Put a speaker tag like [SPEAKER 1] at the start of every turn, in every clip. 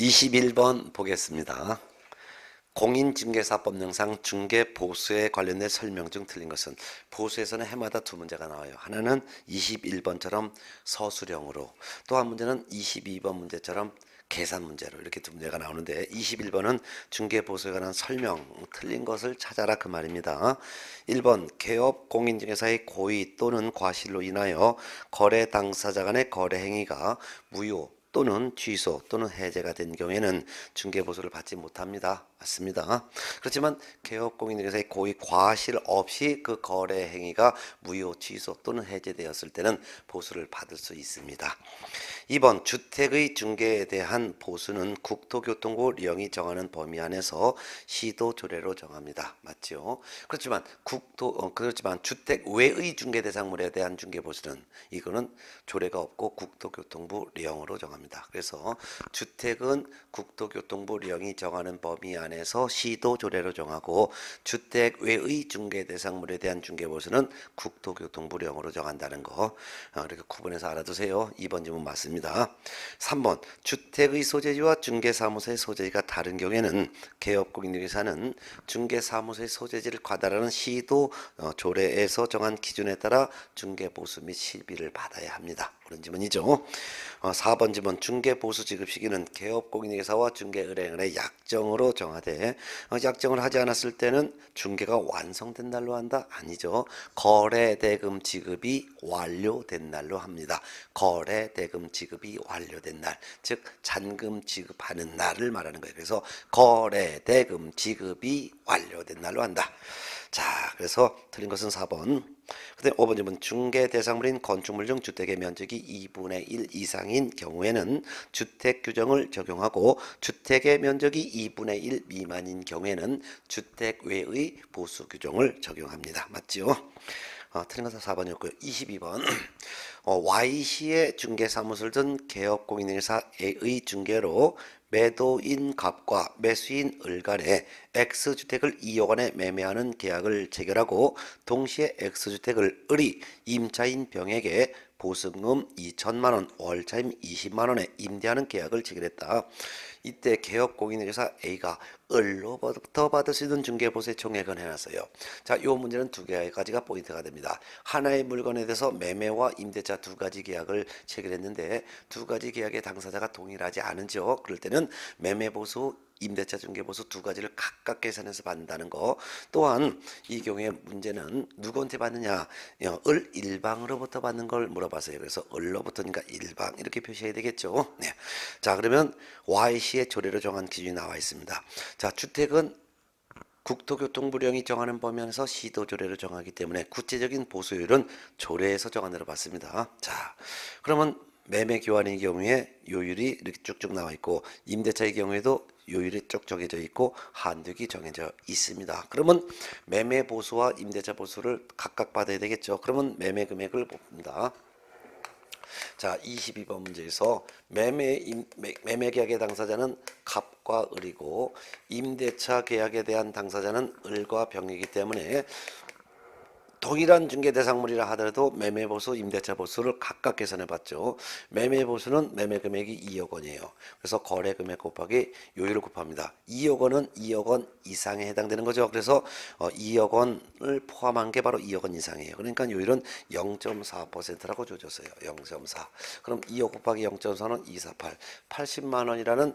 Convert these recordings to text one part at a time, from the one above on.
[SPEAKER 1] 21번 보겠습니다. 공인징계사법령상 중개 보수에 관련된 설명 중 틀린 것은 보수에서는 해마다 두 문제가 나와요. 하나는 21번처럼 서술형으로 또 한 문제는 22번 문제처럼 계산 문제로 이렇게 두 문제가 나오는데 21번은 중개 보수에 관한 설명 틀린 것을 찾아라 그 말입니다. 1번 개업 공인중개사의 고의 또는 과실로 인하여 거래 당사자 간의 거래 행위가 무효 또는 취소 또는 해제가 된 경우에는 중개보수를 받지 못합니다. 맞습니다. 그렇지만 개업공인들에서의 고의 과실 없이 그 거래 행위가 무효 취소 또는 해제되었을 때는 보수를 받을 수 있습니다. 2번 주택의 중개에 대한 보수는 국토교통부 령이 정하는 범위 안에서 시도 조례로 정합니다. 맞죠? 그렇지만 국토 어, 그렇지만 주택 외의 중개 대상물에 대한 중개 보수는 이거는 조례가 없고 국토교통부 령으로 정합니다. 그래서 주택은 국토교통부 령이 정하는 범위 안에 안에서 시도 조례로 정하고 주택 외의 중개 대상물에 대한 중개 보수는 국토교통부령으로 정한다는 거 어, 이렇게 구분해서 알아두세요. 2번 질문 맞습니다. 3번 주택의 소재지와 중개사무소의 소재지가 다른 경우에는 개업공인중개사는 중개사무소의 소재지를 과다라는 시도 어, 조례에서 정한 기준에 따라 중개 보수 및 실비를 받아야 합니다. 그런 지문이죠. 4번 어, 지문 중개 보수 지급 시기는 개업 공인회사와 계 중개 의뢰인의 약정으로 정하되 어, 약정을 하지 않았을 때는 중개가 완성된 날로 한다 아니죠. 거래 대금 지급이 완료된 날로 합니다. 거래 대금 지급이 완료된 날, 즉 잔금 지급하는 날을 말하는 거예요. 그래서 거래 대금 지급이 완료된 날로 한다. 자, 그래서 틀린 것은 4번. 그다음 5번쯤문 중개 대상물인 건축물 중 주택의 면적이 2분의 1 이상인 경우에는 주택 규정을 적용하고 주택의 면적이 2분의 1 미만인 경우에는 주택 외의 보수 규정을 적용합니다. 맞지요? 어, 틀린 것은 4번이었고요. 22번 어, Y시의 중개사무소를 든개업공인회사의 중개로 매도인 갑과 매수인 을 간에 X주택을 2억원에 매매하는 계약을 체결하고 동시에 X주택을 을이 임차인 병에게 보증금 2천만원, 월차임 20만원에 임대하는 계약을 체결했다. 이때 개업 공인회계사 A가 을로부터 받을 수 있는 중개보수의 총액은 해놨어요. 자, 요 문제는 두 개까지가 포인트가 됩니다. 하나의 물건에 대해서 매매와 임대차 두 가지 계약을 체결했는데 두 가지 계약의 당사자가 동일하지 않은지요. 그럴 때는 매매보수 임대차 중개보수 두 가지를 각각 계산해서 받는다는 거 또한 이 경우에 문제는 누구한테 받느냐 어, 을 일방으로부터 받는 걸 물어봤어요 그래서 을로부터니까 일방 이렇게 표시해야 되겠죠 네. 자 그러면 y 시의 조례로 정한 기준이 나와 있습니다. 자, 주택은 국토교통부령이 정하는 범위에서 시도 조례를 정하기 때문에 구체적인 보수율은 조례에서 정한 대로 받습니다. 자, 그러면 매매 교환의 경우에 요율이 이렇게 쭉쭉 나와 있고 임대차의 경우에도 요율이 쭉 정해져 있고 한득이 정해져 있습니다. 그러면 매매 보수와 임대차 보수를 각각 받아야 되겠죠. 그러면 매매 금액을 봅니다. 자, 22번 문제에서 매매 임, 매매 계약의 당사자는 갑과 을이고 임대차 계약에 대한 당사자는 을과 병이기 때문에 동일한 중개 대상물이라 하더라도 매매 보수, 임대차 보수를 각각 계산해 봤죠. 매매 보수는 매매 금액이 2억 원이에요. 그래서 거래 금액 곱하기 요율을 곱합니다. 2억 원은 2억 원 이상에 해당되는 거죠. 그래서 2억 어, 원을 포함한 게 바로 2억 원 이상이에요. 그러니까 요율은 0.4%라고 조졌어요. 0.4. 그럼 2억 곱하기 0.4는 248. 80만 원이라는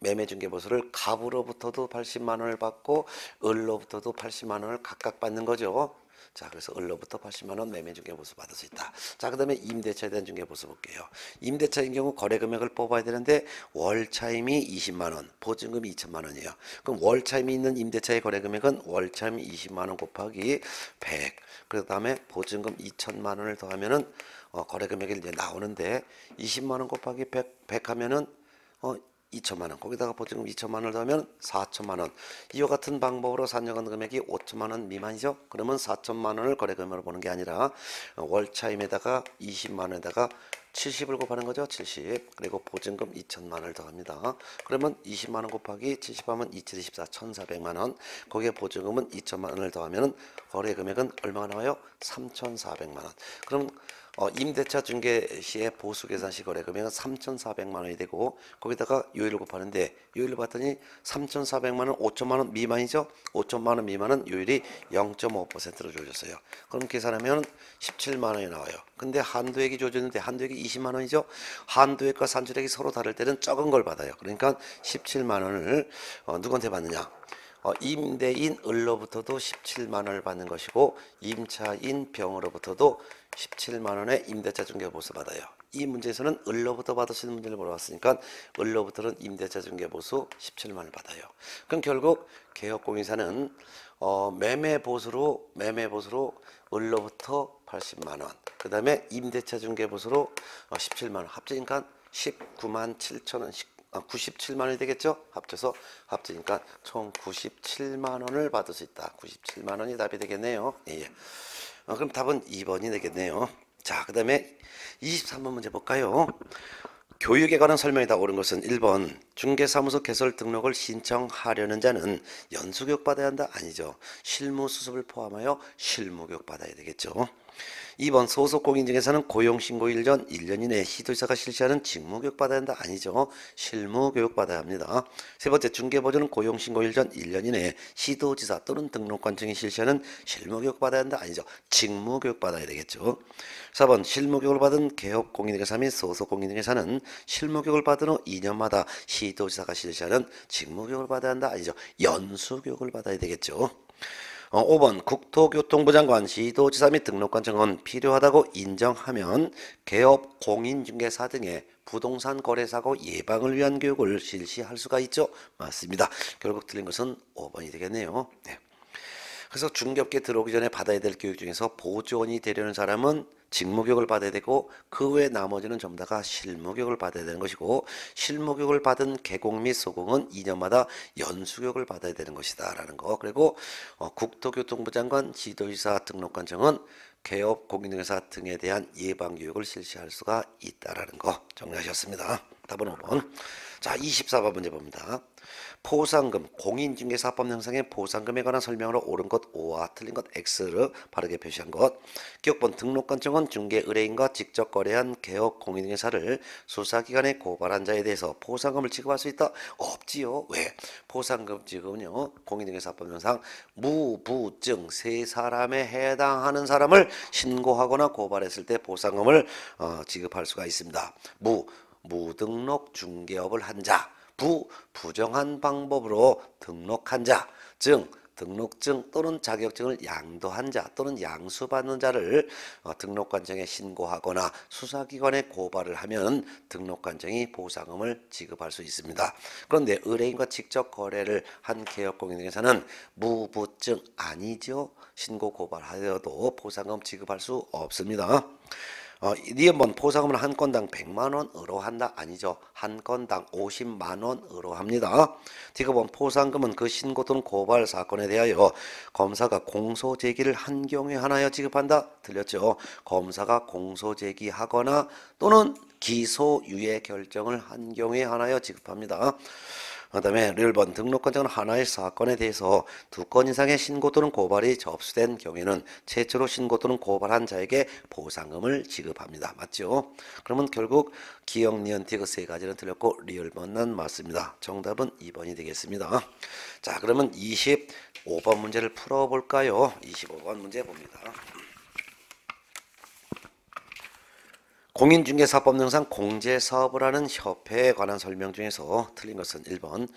[SPEAKER 1] 매매 중개 보수를 갑으로부터도 80만 원을 받고 을로부터도 80만 원을 각각 받는 거죠. 자, 그래서 을로부터 80만 원 매매 중개보수 받을 수 있다. 자, 그다음에 임대차에 대한 중개보수 볼게요. 임대차인 경우 거래 금액을 뽑아야 되는데 월차임이 20만 원, 보증금이 2천만 원이에요. 그럼 월차임이 있는 임대차의 거래 금액은 월차임 20만 원 곱하기 100. 그다음에 보증금 2천만 원을 더하면은 어, 거래 금액이 이제 나오는데 20만 원 곱하기 100, 100 하면은 어 2천만 원 거기다가 보증금 2천만 원을 더하면 4천만 원 이와 같은 방법으로 산정한 금액이 5천만 원 미만이죠 그러면 4천만 원을 거래 금으로 보는 게 아니라 월차임에다가 20만 원에다가 70을 곱하는 거죠 70 그리고 보증금 2천만 원을 더합니다 그러면 20만 원 곱하기 70 하면 2724 1400만 원 거기에 보증금은 2천만 원을 더하면 거래 금액은 얼마가 나와요 3400만 원 그럼 어, 임대차 중개 시에 보수 계산시 거래 금액은 3,400만 원이 되고 거기다가 요일을 곱하는데 요일을 봤더니 3,400만 원, 5천만 원 미만이죠. 5천만 원 미만은 요일이 0.5%로 조졌어요. 그럼 계산하면 17만 원이 나와요. 근데 한도액이 조졌는데 한도액이 20만 원이죠. 한도액과 산출액이 서로 다를 때는 적은 걸 받아요. 그러니까 17만 원을 어, 누구한테 받느냐? 어, 임대인 을로부터도 17만 원을 받는 것이고 임차인 병으로부터도 17만 원의 임대차 중개보수 받아요. 이 문제에서는 을로부터 받으시는 문제를 물어봤으니까 을로부터는 임대차 중개보수 17만 원을 받아요. 그럼 결국 개업공인사는 어, 매매 보수로 매매 보수로 을로부터 80만 원, 그 다음에 임대차 중개보수로 17만 어, 원 합치니까 19만 7천 원, 97만 아, 원이 되겠죠? 합쳐서 합치니까 총 97만 원을 받을 수 있다. 97만 원이 답이 되겠네요. 예. 아, 그럼 답은 2번이 되겠네요. 자, 그 다음에 23번 문제 볼까요? 교육에 관한 설명이 다 옳은 것은 1번 중개사무소 개설 등록을 신청하려는 자는 연수교육 받아야 한다? 아니죠. 실무수습을 포함하여 실무교육 받아야 되겠죠. 2번 소속공인중에서는 고용신고일 년 1년 이내에 시도지사가 실시하는 직무교육 받아야 한다 아니죠 실무교육 받아야 합니다 세 번째 중개보조는 고용신고일 년 1년 이내에 시도지사 또는 등록관청이 실시하는 실무교육 받아야 한다 아니죠 직무교육 받아야 되겠죠 4번 실무교육을 받은 개업공인중개사 및 소속공인중개사는 실무교육을 받은 후 2년마다 시도지사가 실시하는 직무교육을 받아야 한다 아니죠 연수교육을 받아야 되겠죠 어, 5번 국토교통부 장관 시도지사 및 등록관청은 필요하다고 인정하면 개업 공인중개사 등의 부동산 거래사고 예방을 위한 교육을 실시할 수가 있죠. 맞습니다. 결국 틀린 것은 5번이 되겠네요. 네. 그래서 중개업계 들어오기 전에 받아야 될 교육 중에서 보조원이 되려는 사람은 직무교육을 받아야 되고 그 외 나머지는 전부 다가 실무교육을 받아야 되는 것이고 실무교육을 받은 개공 및 소공은 2년마다 연수교육을 받아야 되는 것이다 라는 거 그리고 어, 국토교통부 장관 지도지사 등록관청은 개업 공인중개사 등에 대한 예방교육을 실시할 수가 있다라는 거 정리하셨습니다. 답은 5번. 자, 24번 문제 봅니다. 보상금, 공인중개사법 영상의 보상금에 관한 설명으로 옳은 것 O와 틀린 것 X를 바르게 표시한 것. 기업본 등록관청은 중개 의뢰인과 직접 거래한 개업 공인중개사를 수사기관에 고발한 자에 대해서 보상금을 지급할 수 있다? 없지요. 왜? 보상금 지급은요. 공인중개사법 영상 무부증 세 사람에 해당하는 사람을 신고하거나 고발했을 때 보상금을 어, 지급할 수가 있습니다. 무 무등록 중개업을 한 자. 부, 부정한 방법으로 등록한 자, 즉 등록증 또는 자격증을 양도한 자 또는 양수받는 자를 어, 등록관청에 신고하거나 수사기관에 고발을 하면 등록관청이 보상금을 지급할 수 있습니다. 그런데 의뢰인과 직접 거래를 한 개업공인중에서는 무부증 아니죠? 신고 고발하여도 보상금 지급할 수 없습니다. 어, 니번 보상금을한 건당 100만 원으로 한다 아니죠. 한 건당 50만 원으로 합니다. 디귿번 포상금은 그 신고 또는 고발 사건에 대하여 검사가 공소 제기를 한 경우에 하나여 지급한다. 들렸죠. 검사가 공소 제기하거나 또는 기소유예 결정을 한 경우에 하나여 지급합니다. 그다음에 릴번 등록건장 하나의 사건에 대해서 두 건 이상의 신고 또는 고발이 접수된 경우에는 최초로 신고 또는 고발한 자에게 보상금을 지급합니다. 맞죠? 그러면 결국 기억, 니언티 그세 가지는 틀렸고 리얼번은 맞습니다. 정답은 2번이 되겠습니다. 자 그러면 25번 문제를 풀어볼까요? 25번 문제 봅니다. 공인중개사법령상 공제사업을 하는 협회에 관한 설명 중에서 틀린 것은 1번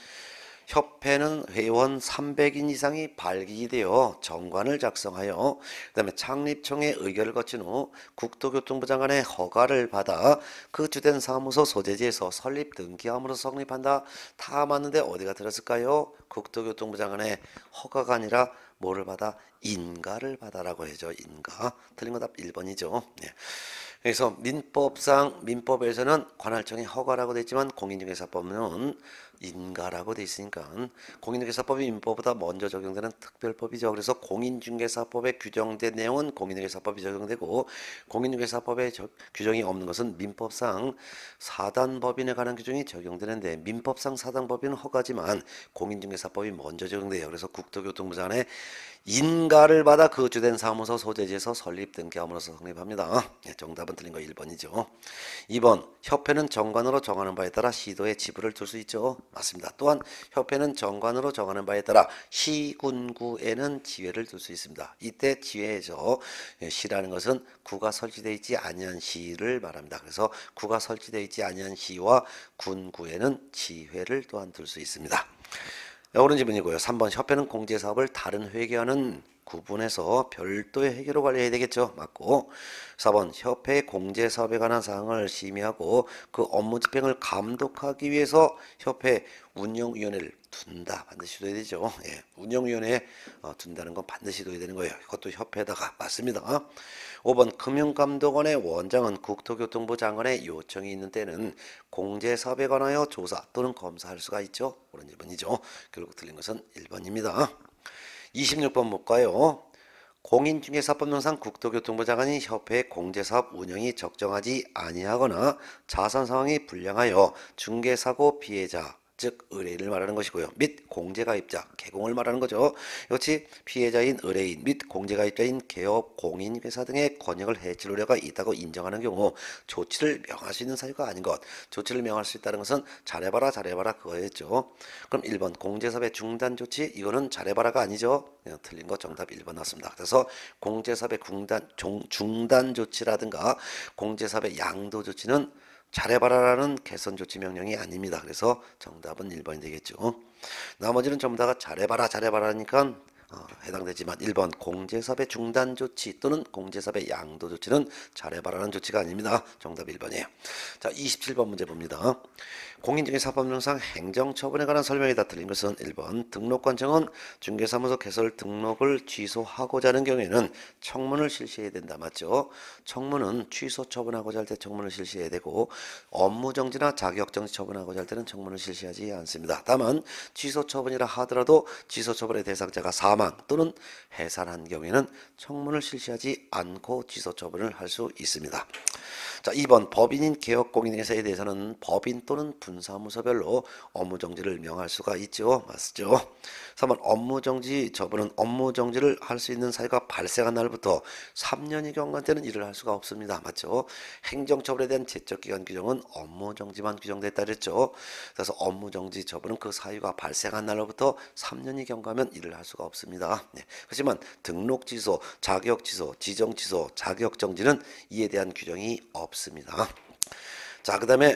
[SPEAKER 1] 협회는 회원 300인 이상이 발기되어 정관을 작성하여 그 다음에 창립청의 의결을 거친 후 국토교통부 장관의 허가를 받아 그 주된 사무소 소재지에서 설립 등기함으로 성립한다 다 맞는데 어디가 들었을까요? 국토교통부 장관의 허가가 아니라 뭐를 받아? 인가를 받아라고 해죠 인가 틀린 거답 1번이죠 네. 그래서 민법상 민법에서는 관할청이 허가라고 돼 있지만 공인중개사법은 인가라고 돼 있으니까 공인중개사법이 민법보다 먼저 적용되는 특별법이죠. 그래서 공인중개사법에 규정된 내용은 공인중개사법이 적용되고 공인중개사법에 저, 규정이 없는 것은 민법상 사단법인에 관한 규정이 적용되는데 민법상 사단법인은 허가지만 공인중개사법이 먼저 적용돼요. 그래서 국토교통부 장관의 인가를 받아 그 주된 사무소 소재지에서 설립 된경험으로서 성립합니다. 네, 정답은 틀린 거 1번이죠. 2번 협회는 정관으로 정하는 바에 따라 시도에 지불을 둘 수 있죠. 맞습니다. 또한 협회는 정관으로 정하는 바에 따라 시군구에는 지회를 둘 수 있습니다. 이때 지회죠. 예, 시라는 것은 구가 설치되어 있지 아니한 시를 말합니다. 그래서 구가 설치되어 있지 아니한 시와 군구에는 지회를 또한 둘 수 있습니다. 오른 지문이고요. 3번 협회는 공제사업을 다른 회계와는 구분해서 별도의 회계로 관리해야 되겠죠. 맞고 4번 협회 공제사업에 관한 사항을 심의하고 그 업무 집행을 감독하기 위해서 협회 운영위원회를 둔다. 반드시 둬야 되죠. 예. 운영위원회에 어, 둔다는 건 반드시 둬야 되는 거예요. 이것도 협회에다가 맞습니다. 어? 5번 금융감독원의 원장은 국토교통부 장관의 요청이 있는 때는 공제 사업에 관하여 조사 또는 검사할 수가 있죠. 그런 1번이죠. 결국 틀린 것은 1번입니다. 26번 볼까요? 공인중개사법령상 국토교통부 장관이 협회의 공제사업 운영이 적정하지 아니하거나 자산 상황이 불량하여 중개사고 피해자 즉 의뢰인을 말하는 것이고요. 및 공제가입자, 개공을 말하는 거죠. 역시 피해자인 의뢰인 및 공제가입자인 개업, 공인, 회사 등의 권익을 해칠 우려가 있다고 인정하는 경우 조치를 명할 수 있는 사유가 아닌 것. 조치를 명할 수 있다는 것은 잘해봐라 잘해봐라 그거였죠. 그럼 1번 공제사업의 중단 조치 이거는 잘해봐라가 아니죠. 그냥 예, 틀린 거 정답 1번 나왔습니다. 그래서 공제사업의 중단, 중단 조치라든가 공제사업의 양도 조치는 잘해봐라라는 개선 조치 명령이 아닙니다. 그래서 정답은 1번이 되겠죠. 나머지는 전부 다가 잘해봐라 잘해봐라니까 어, 해당되지만 1번 공제사업의 중단 조치 또는 공제사업의 양도 조치는 잘해봐라는 조치가 아닙니다. 정답 1번이에요. 자 27번 문제 봅니다. 공인중개 사법령상 행정처분에 관한 설명이 다 틀린 것은 1번 등록관청은 중개사무소 개설 등록을 취소하고자 하는 경우에는 청문을 실시해야 된다. 맞죠? 청문은 취소 처분하고자 할 때 청문을 실시해야 되고 업무정지나 자격정지 처분하고자 할 때는 청문을 실시하지 않습니다. 다만 취소 처분이라 하더라도 취소 처분의 대상자가 사망 또는 해산한 경우에는 청문을 실시하지 않고 취소 처분을 할 수 있습니다. 자, 2번 법인인 개혁공인회사에 대해서는 법인 또는 분 군사무소별로 업무 정지를 명할 수가 있죠. 맞죠? 3번 업무 정지 저분은 업무 정지를 할 수 있는 사유가 발생한 날부터 3년이 경과되는 일을 할 수가 없습니다. 맞죠? 행정처분에 대한 제적기간 규정은 업무 정지만 규정됐다 그랬죠. 그래서 업무 정지 저분은 그 사유가 발생한 날로부터 3년이 경과하면 일을 할 수가 없습니다. 네. 그지만 등록 취소, 자격 취소, 지정 취소, 자격 정지는 이에 대한 규정이 없습니다. 자, 그 다음에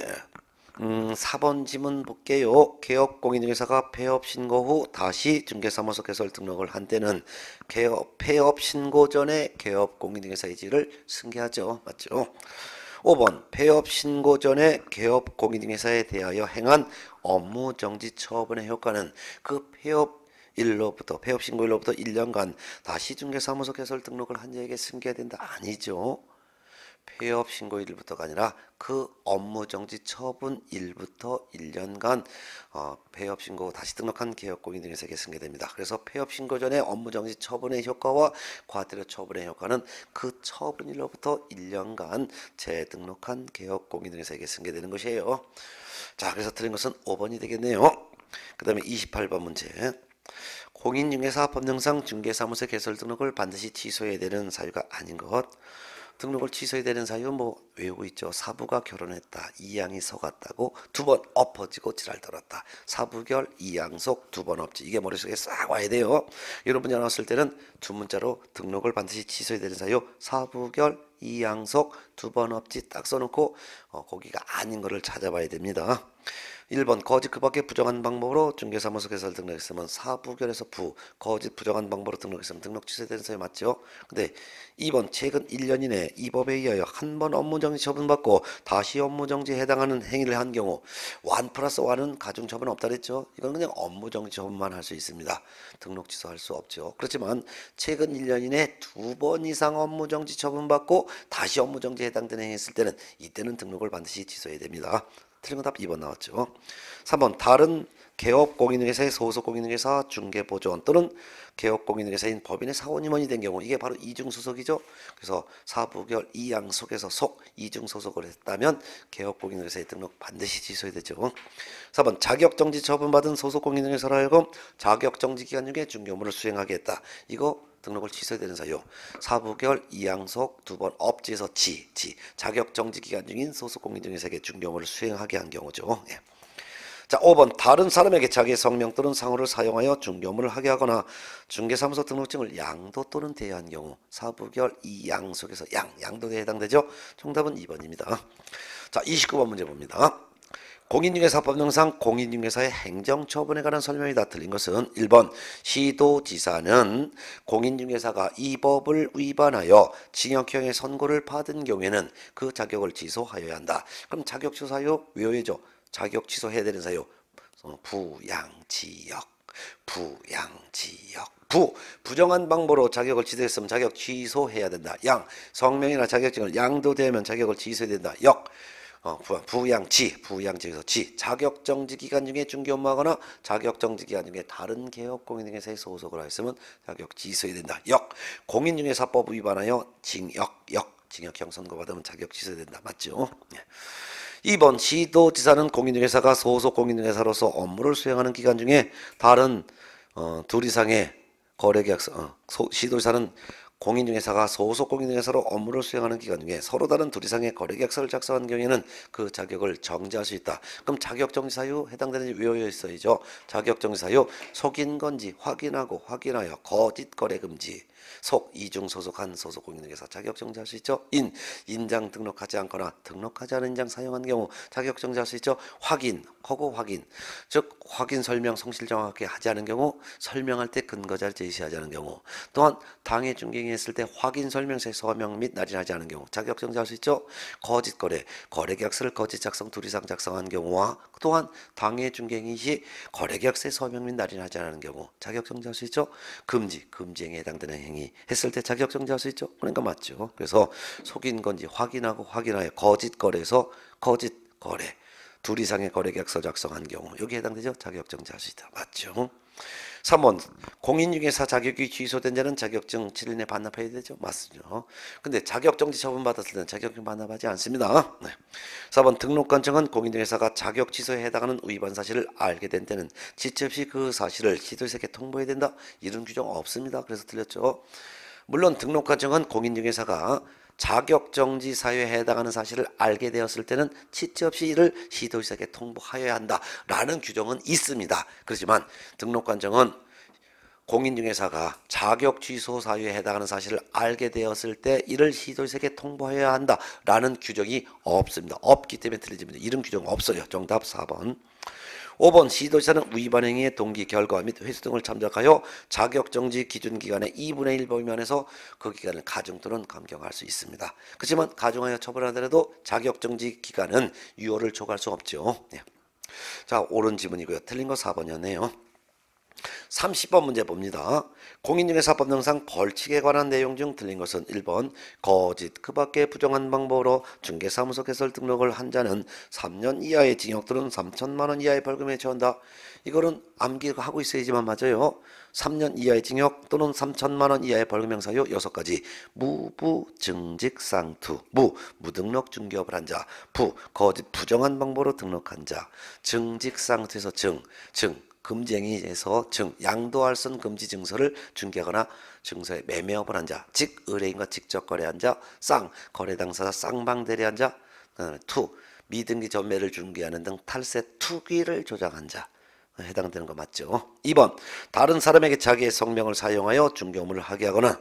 [SPEAKER 1] 음, 4번 지문 볼게요. 개업공인중개사가 폐업 신고 후 다시 중개사무소 개설 등록을 한 때는 개업, 폐업 신고 전에 개업공인중개사의지를 승계하죠. 맞죠? 5번 폐업 신고 전에 개업 공인중개사에 대하여 행한 업무 정지 처분의 효과는 그 폐업 일로부터 폐업 신고일로부터 1년간 다시 중개사무소 개설 등록을 한 자에게 승계해야 된다 아니죠 폐업 신고일부터가 아니라 그 업무정지 처분일부터 1년간 어, 폐업 신고 다시 등록한 개업공인중개사에게 승계됩니다. 그래서 폐업 신고 전에 업무정지 처분의 효과와 과태료 처분의 효과는 그 처분일로부터 1년간 재등록한 개업공인중개사에게 승계되는 것이에요. 자, 그래서 틀린 것은 5번이 되겠네요. 그 다음에 28번 문제. 공인중개사 법령상 중개사무소 개설 등록을 반드시 취소해야 되는 사유가 아닌 것. 등록을 취소해야 되는 사유 뭐 외우고 있죠. 사부가 결혼했다. 이양이 속았다고 두 번 엎어지고 지랄들었다. 사부결 이양속 두 번 엎지. 이게 머릿속에 싹 와야 돼요. 여러분이 나왔을 때는 두 문자로 등록을 반드시 취소해야 되는 사유 사부결 이양속 두번 없지 딱 써놓고 어, 고기가 아닌 거를 찾아봐야 됩니다. 1번 거짓 그 밖에 부정한 방법으로 중개사무소 개설 등록했으면 사부결에서 부 거짓 부정한 방법으로 등록했으면 등록 취소된 서에 맞죠? 근데 2번 최근 1년 이내 이 법에 의하여 한 번 업무정지 처분받고 다시 업무정지에 해당하는 행위를 한 경우 1 플러스 1은 가중 처분 없다 그랬죠? 이건 그냥 업무정지 처분만 할 수 있습니다. 등록 취소할 수 없죠. 그렇지만 최근 1년 이내 2번 이상 업무정지 처분받고 다시 업무정지 행위에 해당되는 행위했을 때는 이때는 등록을 반드시 취소해야 됩니다. 틀린 건답 2번 나왔죠. 3번 다른 개업 공인회사의 소속 공인회사 중개 보존 또는 개업 공인회사인 법인의 사원임원이 된 경우 이게 바로 이중 소속이죠. 그래서 사부결 이양 속에서 속 이중 소속을 했다면 개업 공인회사에 등록 반드시 취소해야 되죠. 4번 자격 정지 처분받은 소속 공인회사로 하여 자격 정지 기간 중에 중개업무를 수행하게 했다. 이거 등록을 취소해야 되는 사유. 사부 개 이양속 두 번 업지에서 지, 지 자격 정지 기간 중인 소속 공인중개사에중개업무 수행하게 한 경우죠. 예. 자, 5번 다른 사람에게 자기 성명 또는 상호를 사용하여 중개업무 하게 하거나 중개사무소 등록증을 양도 또는 대여한 경우 사부결 이양 속에서 양, 양도에 해당되죠. 정답은 2번입니다. 자, 29번 문제 봅니다. 공인중개사법 령상 공인중개사의 행정처분에 관한 설명이다 틀린 것은 1번 시도지사는 공인중개사가 이 법을 위반하여 징역형의 선고를 받은 경우에는 그 자격을 취소하여야 한다. 그럼 자격 취소 사유 외워야죠. 자격 취소해야 되는 사유 부양지역 부양지역 부 부정한 방법으로 자격을 취소했으면 자격 취소해야 된다. 양 성명이나 자격증을 양도되면 자격을 취소해야 된다. 역 어, 부양지, 부양지에서 지, 자격정지 기간 중에 중개업무하거나 자격정지 기간 중에 다른 개업공인 등에서 소속을 하였으면 자격지 소어야 된다. 역, 공인 중에 사법 위반하여 징역, 역, 징역형 선고받으면 자격지 있어야 된다. 맞죠? 네. 예. 2번 시도지사는 공인중개사가 소속 공인중개사로서 업무를 수행하는 기간 중에 다른 어, 둘 이상의 거래계약서, 어, 소, 시도지사는 공인중개사가 소속 공인중개사로 업무를 수행하는 기간 중에 서로 다른 둘 이상의 거래계약서를 작성한 경우에는 그 자격을 정지할 수 있다. 그럼 자격정지 사유 해당되는지 외워야 있어야죠. 자격정지 사유 속인 건지 확인하고 확인하여 거짓 거래 금지. 속 이중 소속한 소속 공인중개사 자격정지할 수 있죠. 인 인장 등록하지 않거나 등록하지 않은 인장 사용한 경우 자격정지할 수 있죠. 확인 허고 확인 즉 확인 설명 성실 정확하게 하지 않은 경우 설명할 때 근거자를 제시하지 않은 경우 또한 당해 중개인했을 때 확인 설명서에 서명 및 날인하지 않은 경우 자격정지할 수 있죠 거짓 거래 거래 계약서를 거짓 작성 둘 이상 작성한 경우와 또한 당해 중개인 시 거래 계약서에 서명 및 날인하지 않은 경우 자격정지할 수 있죠 금지 금지행위에 해당되는 행위 했을 때 자격정지할 수 있죠 그러니까 맞죠 그래서 속인 건지 확인하고 확인하여 거짓 거래에서 거짓 거래 둘 이상의 거래계약서 작성한 경우 여기 해당되죠? 자격증자시다. 맞죠? 3번 공인중개사 자격이 취소된 자는 자격증 7일 내 반납해야 되죠? 맞죠? 근데 자격정지 처분 받았을 때는 자격증 반납하지 않습니다. 네. 4번 등록관청은 공인중개사가 자격 취소에 해당하는 위반 사실을 알게 된 때는 지체 없이 그 사실을 시도세계 통보해야 된다. 이런 규정 없습니다. 그래서 틀렸죠. 물론 등록관청은 공인중개사가 자격정지 사유에 해당하는 사실을 알게 되었을 때는 치치 없이 이를 시도시사에게 통보하여야 한다라는 규정은 있습니다. 그렇지만 등록관정은 공인중개사가 자격 취소 사유에 해당하는 사실을 알게 되었을 때 이를 시도지에게 통보해야 한다라는 규정이 없습니다. 없기 때문에 틀리집니다. 이런 규정 없어요. 정답 4번. 5번 시도지사는 위반 행위의 동기 결과 및 횟수 등을 참작하여 자격정지 기준 기간의 2분의 1 범위만에서 그 기간을 가중 또는 감경할 수 있습니다. 그렇지만 가중하여 처벌하더라도 자격정지 기간은 6월을 초과할 수 없죠. 네. 자 옳은 지문이고요. 틀린 거 4번이었네요. 30번 문제 봅니다. 공인중개사법령상 벌칙에 관한 내용 중 틀린 것은 1번 거짓 그 밖에 부정한 방법으로 중개사무소 개설 등록을 한 자는 3년 이하의 징역 또는 3천만 원 이하의 벌금에 처한다. 이거는 암기하고 있어야지만 맞아요. 3년 이하의 징역 또는 3천만 원 이하의 벌금형 사유 6가지 무부증직상투 무 무등록 중개업을 한자부 거짓 부정한 방법으로 등록한 자 증직상투에서 증증 금쟁이에서 증 양도할선 금지 증서를 중개하거나 증서에 매매업을 한 자, 즉 의뢰인과 직접 거래한 자, 쌍 거래 당사자 쌍방 대리한 자, 그다음에 투 미등기 전매를 중개하는 등 탈세 투기를 조장한 자. 해당되는 거 맞죠? 2번 다른 사람에게 자기의 성명을 사용하여 중개업무를 하게 하거나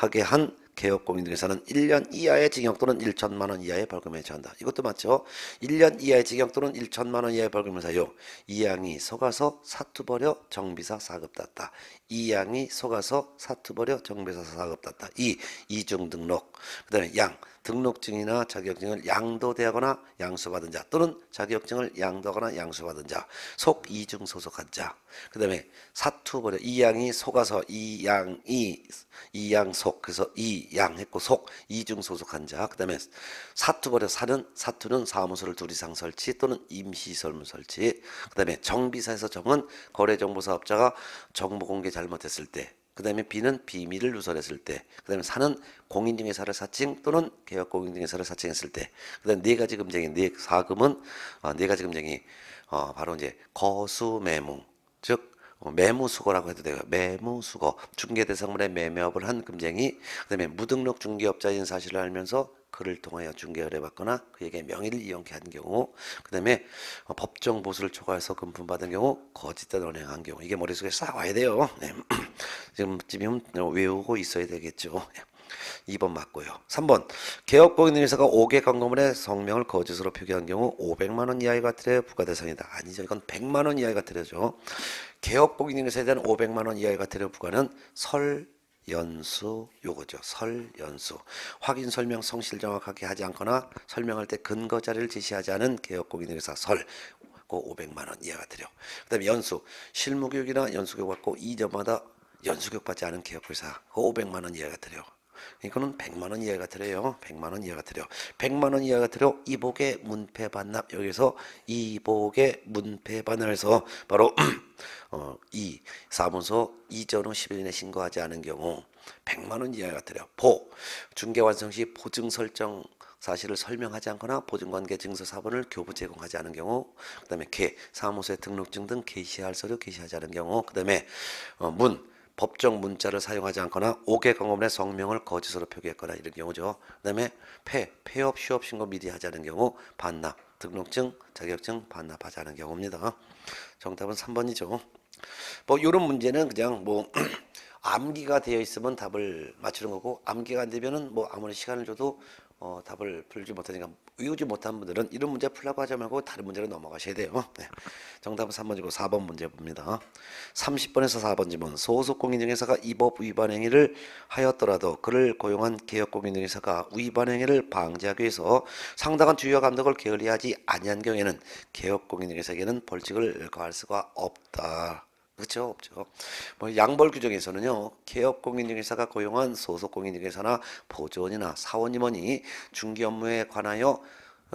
[SPEAKER 1] 하게 한 개업공인중개사는 1년 이하의 징역 또는 1천만 원 이하의 벌금에 처한다. 이것도 맞죠. 1년 이하의 징역 또는 1천만 원 이하의 벌금을 사요. 이 양이 속아서 사투버려 정비사 사급 땄다. 이 양이 속아서 사투버려 정비사 사급 땄다. 이 이중 등록. 그다음에 양 등록증이나 자격증을 양도되거나 양수받은 자 또는 자격증을 양도하거나 양수받은 자 속 이중 소속한 자그 다음에 사투벌에 이 양이 속아서 이 양이 이 양속 그래서 이양 했고 속 이중 소속한 자그 다음에 사투벌에 사는 사투는 사무소를 둘 이상 설치 또는 임시 설문 설치 그 다음에 정비사에서 정은 거래정보사업자가 정보공개 잘못했을 때그 다음에 비는 비밀을 누설했을 때, 그 다음에 사는 공인중개사를 사칭 또는 계약공인중개사를 사칭했을 때, 그 다음에 네 가지 금쟁이, 네 사금은 어, 네 가지 금쟁이 어, 바로 이제 거수매몽, 즉매무수거라고 어, 해도 돼요. 매무수거 중개대상물의 매매업을 한 금쟁이 그다음에 무등록 중개업자인 사실을 알면서 그를 통하여 중개를 해봤거나 그에게 명의를 이용케 한 경우 그다음에 어, 법정 보수를 초과해서 금품 받은 경우 거짓된 언행한 경우 이게 머릿속에 쌓와야 돼요. 네. 지금쯤이면 어, 외우고 있어야 되겠죠. 네. 2번 맞고요. 3번 개업공인인사가 5개 광고물에 성명을 거짓으로 표기한 경우 500만 원 이하의 과태료 부과 대상이다. 아니죠. 이건 100만 원 이하의 과태료죠. 개업공인인사에 대한 500만 원 이하의 과태료 부과는 설 연수 요거죠. 설 연수. 확인 설명 성실 정확하게 하지 않거나 설명할 때 근거 자료를 제시하지 않은 개업공인인사 설고 500만 그 원 이하가 들려. 그다음에 연수 실무 교육이나 연수 교육 받고 2년마다 연수 교육 받지 않은 개업회사 그 500만 원 이하가 들려. 이거는 100만 원 이하가 들어요. 100만 원 이하가 들어. 100만 원 이하가 들어 이복의 문패 반납 여기서 이복의 문패 반납에서 바로 어, 이 사문서 이전 후 10일 이내 신고하지 않은 경우 100만 원 이하가 들어. 보 중개 완성 시 보증 설정 사실을 설명하지 않거나 보증관계 증서 사본을 교부 제공하지 않은 경우 그다음에 개 사무소에 등록증 등 게시할 서류 게시하지 않은 경우 그다음에 어, 문 법정 문자를 사용하지 않거나 5개 공업의 성명을 거짓으로 표기했거나 이런 경우죠. 그 다음에 폐, 폐업, 휴업 신고 미리 하지 않은 경우 반납, 등록증, 자격증 반납하지 않은 경우입니다. 정답은 3번이죠. 뭐 이런 문제는 그냥 뭐 암기가 되어 있으면 답을 맞추는 거고 암기가 안 되면은 뭐 아무리 시간을 줘도 어, 답을 풀지 못하니까 외우지 못한 분들은 이런 문제 풀라고 하지 말고 다른 문제로 넘어가셔야 돼요. 네. 정답은 3번이고 4번 문제 봅니다. 30번에서 4번 지문 소속공인중개사가 이법 위반 행위를 하였더라도 그를 고용한 개혁공인중개사가 위반 행위를 방지하기 위해서 상당한 주의와 감독을 게을리하지 아니한 경우에는 개혁공인중개사에게는 벌칙을 가할 수가 없다. 그렇죠? 없죠. 뭐 양벌 규정에서는요. 개업 공인중개사가 고용한 소속 공인중개사나 보조원이나 사원 임원이 중개 업무에 관하여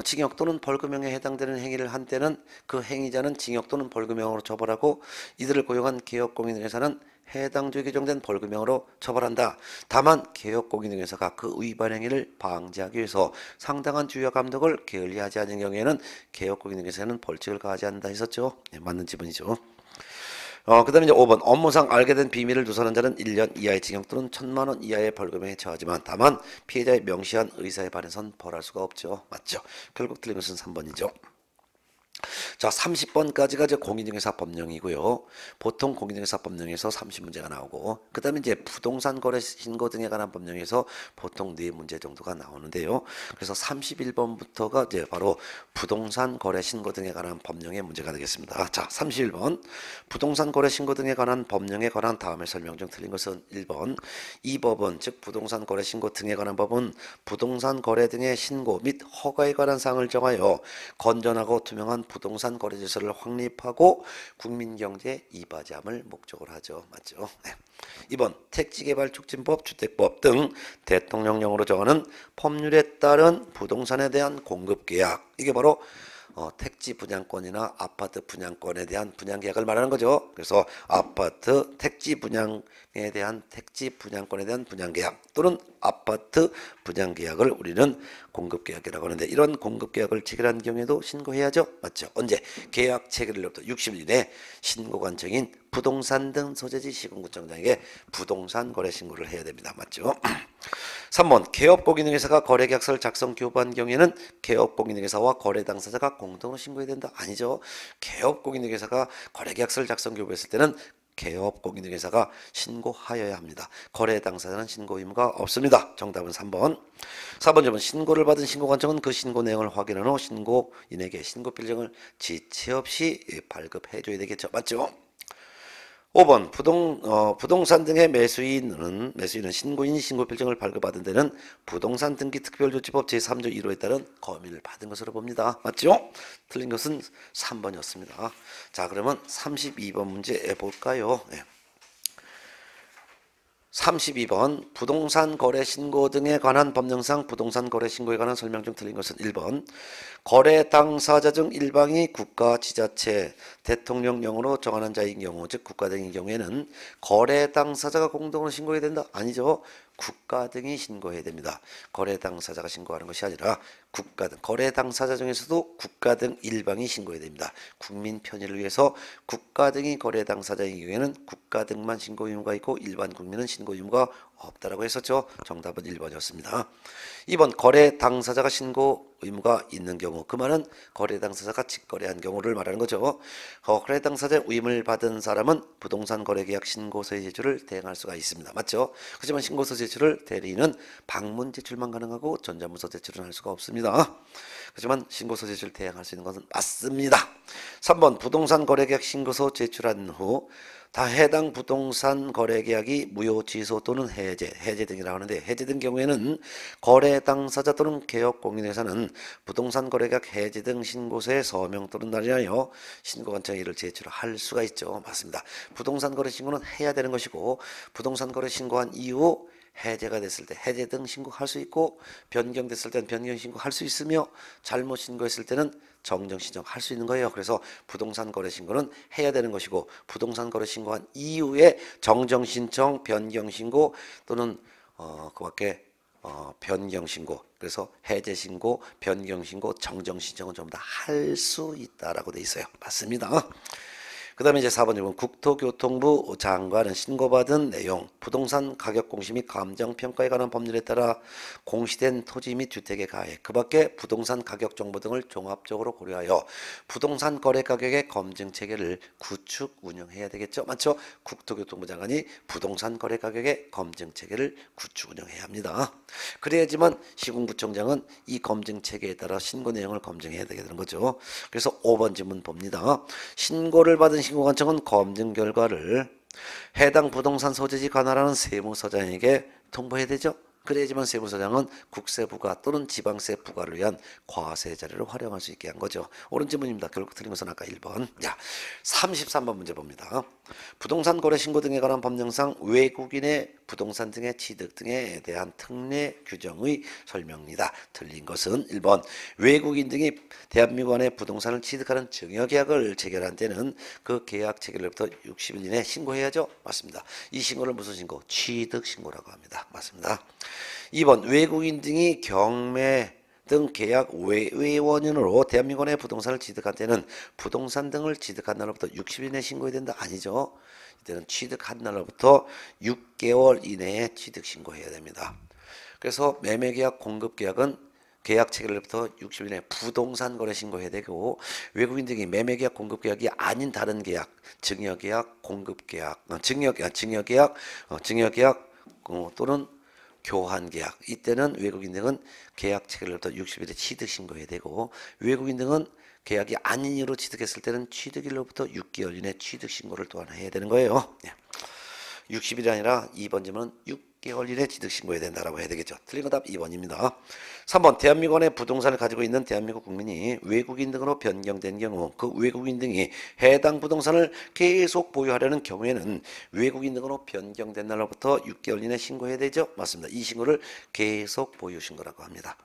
[SPEAKER 1] 징역 또는 벌금형에 해당되는 행위를 한 때는 그 행위자는 징역 또는 벌금형으로 처벌하고 이들을 고용한 개업공인중개사는 해당 조에 규정된 벌금형으로 처벌한다. 다만 개업공인중개사가 그 위반 행위를 방지하기 위해서 상당한 주의와 감독을 게을리하지 않은 경우에는 개업공인중개사는 벌칙을 가하지 않는다 했었죠. 네, 맞는 지문이죠. 어, 그 다음에 이제 5번. 업무상 알게 된 비밀을 누설한 자는 1년 이하의 징역 또는 1 천만원 이하의 벌금에 처하지만 다만 피해자의 명시한 의사에 반해선 벌할 수가 없죠. 맞죠? 결국 틀린 것은 3번이죠. 자, 30번까지가 이제 공인중개사 법령이고요. 보통 공인중개사 법령에서 30문제가 나오고 그다음에 이제 부동산 거래 신고 등에 관한 법령에서 보통 4문제 정도가 나오는데요. 그래서 31번부터가 이제 바로 부동산 거래 신고 등에 관한 법령의 문제가 되겠습니다. 자, 31번. 부동산 거래 신고 등에 관한 법령에 관한 다음에 설명 중 틀린 것은 1번. 이 법은 즉 부동산 거래 신고 등에 관한 법은 부동산 거래 등의 신고 및 허가에 관한 사항을 정하여 건전하고 투명한 부동산 거래제도를 확립하고 국민 경제 이바지함을 목적으로 하죠. 맞죠? 네. 2번 택지개발촉진법, 주택법 등 대통령령으로 정하는 법률에 따른 부동산에 대한 공급계약 이게 바로 어, 택지 분양권이나 아파트 분양권에 대한 분양 계약을 말하는 거죠. 그래서 아파트 택지 분양에 대한 택지 분양권에 대한 분양 계약 또는 아파트 분양 계약을 우리는 공급 계약이라고 하는데 이런 공급 계약을 체결한 경우에도 신고해야죠. 맞죠? 언제 계약 체결일로부터 60일 내 신고 관청인 부동산 등 소재지 시군구청장에게 부동산 거래 신고를 해야 됩니다. 맞죠? 3번 개업공인회사가 거래계약서를 작성 교부한 경우에는 개업공인회사와 거래 당사자가 공동으로 신고해야 된다. 아니죠. 개업공인회사가 거래계약서를 작성 교부했을 때는 개업공인회사가 신고하여야 합니다. 거래 당사자는 신고 의무가 없습니다. 정답은 3번. 4번 점은 신고를 받은 신고관청은 그 신고 내용을 확인한 후 신고인에게 신고 필증을 지체 없이 발급해줘야 되겠죠. 맞죠? 5번 부동 어, 부동산 등의 매수인은 매수인은 신고인 신고 필증을 발급받은 데는 부동산 등기 특별조치법 제3조 1호에 따른 검민을 받은 것으로 봅니다. 맞죠? 틀린 것은 3번이었습니다. 자, 그러면 32번 문제 해 볼까요? 네. 예. 32번 부동산 거래 신고 등에 관한 법령상 부동산 거래 신고에 관한 설명 중 틀린 것은 1번 거래 당사자 중 일방이 국가 지자체 대통령령으로 정하는 자인 경우 즉 국가 등인 경우에는 거래 당사자가 공동으로 신고해야 된다 아니죠 국가 등이 신고해야 됩니다 거래 당사자가 신고하는 것이 아니라 국가 등 거래 당사자 중에서도 국가 등 일방이 신고해야 됩니다 국민 편의를 위해서 국가 등이 거래 당사자인 경우에는 국가 등만 신고 의무가 있고 일반 국민은 신고 의무가 없다라고 했었죠. 정답은 1번이었습니다. 2번 거래 당사자가 신고 의무가 있는 경우 그 말은 거래 당사자가 직거래한 경우를 말하는 거죠. 거래 당사자 의무를 받은 사람은 부동산 거래 계약 신고서 의 제출을 대행할 수가 있습니다. 맞죠? 하지만 신고서 제출을 대리인은 방문 제출만 가능하고 전자문서 제출은 할 수가 없습니다. 하지만 신고서 제출 대행할 수 있는 것은 맞습니다. 3번 부동산 거래 계약 신고서 제출한 후다 해당 부동산 거래 계약이 무효 취소 또는 해제, 해제 등이라고 하는데 해제 된 경우에는 거래 당사자 또는 개업 공인회사는 부동산 거래 계약 해제 등 신고서에 서명 또는 날인하여 신고 관청일를 제출할 수가 있죠. 맞습니다. 부동산 거래 신고는 해야 되는 것이고 부동산 거래 신고한 이후 해제가 됐을 때 해제 등 신고할 수 있고 변경됐을 때는 변경 신고할 수 있으며 잘못 신고했을 때는 정정 신청할 수 있는 거예요. 그래서 부동산 거래 신고는 해야 되는 것이고 부동산 거래 신고한 이후에 정정 신청, 변경 신고 또는 어 그밖에 어 변경 신고 그래서 해제 신고, 변경 신고, 정정 신청은 전부 다할 수 있다라고 돼 있어요. 맞습니다. 그 다음에 이제 4번 질문 국토교통부 장관은 신고받은 내용 부동산 가격 공시 및 감정평가에 관한 법률에 따라 공시된 토지 및주택에가해그 밖에 부동산 가격 정보 등을 종합적으로 고려하여 부동산 거래 가격의 검증 체계를 구축 운영해야 되겠죠 맞죠 국토교통부 장관이 부동산 거래 가격의 검증 체계를 구축 운영해야 합니다 그래야지만 시군구청장은 이 검증 체계에 따라 신고 내용을 검증해야 되게 되는 거죠 그래서 5번 질문 봅니다 신고를 받은 신고관청은 검증 결과를 해당 부동산 소재지 관할하는 세무서장에게 통보해야 되죠. 그래야지만 세무서장은 국세 부과 또는 지방세 부과를 위한 과세 자료를 활용할 수 있게 한 거죠. 옳은 질문입니다. 결국 틀린 것은 아까 1번. 자, 33번 문제 봅니다. 부동산 거래 신고 등에 관한 법령상 외국인의 부동산 등의 취득 등에 대한 특례 규정의 설명이다. 틀린 것은 1번 외국인 등이 대한민국 안에 부동산을 취득하는 증여계약을 체결한 때는 그 계약 체결로부터 60일 이내 신고해야죠. 맞습니다. 이 신고를 무슨 신고? 취득 신고라고 합니다. 맞습니다. 2번 외국인 등이 경매 등 계약 외의 원인으로 대한민국 내 부동산을 취득한 때는 부동산 등을 취득한 날로부터 60일 내 신고해야 된다 아니죠 그때는 취득한 날로부터 6개월 이내에 취득 신고해야 됩니다. 그래서 매매 계약, 공급 계약은 계약 체결로부터 60일 내 부동산 거래 신고해야 되고 외국인 등이 매매 계약, 공급 계약이 아닌 다른 계약, 증여 계약, 공급 계약, 어, 아, 증여 계약, 어, 증여 계약, 증여 어, 계약 또는 교환 계약 이때는 외국인 등은 계약 체결로부터 60일에 취득 신고해야 되고 외국인 등은 계약이 아닌 이유로 취득했을 때는 취득일로부터 6개월 이내 취득 신고를 또한 해야 되는 거예요. 60일이 예. 아니라 2번 지문은 6개월 이내 취득 신고해야 된다라고 해야 되겠죠. 틀린 거답 2번입니다. 3번 대한민국의 부동산을 가지고 있는 대한민국 국민이 외국인 등으로 변경된 경우 그 외국인 등이 해당 부동산을 계속 보유하려는 경우에는 외국인 등으로 변경된 날로부터 6개월 이내 신고해야 되죠. 맞습니다. 이 신고를 계속 보유 신고라고 합니다.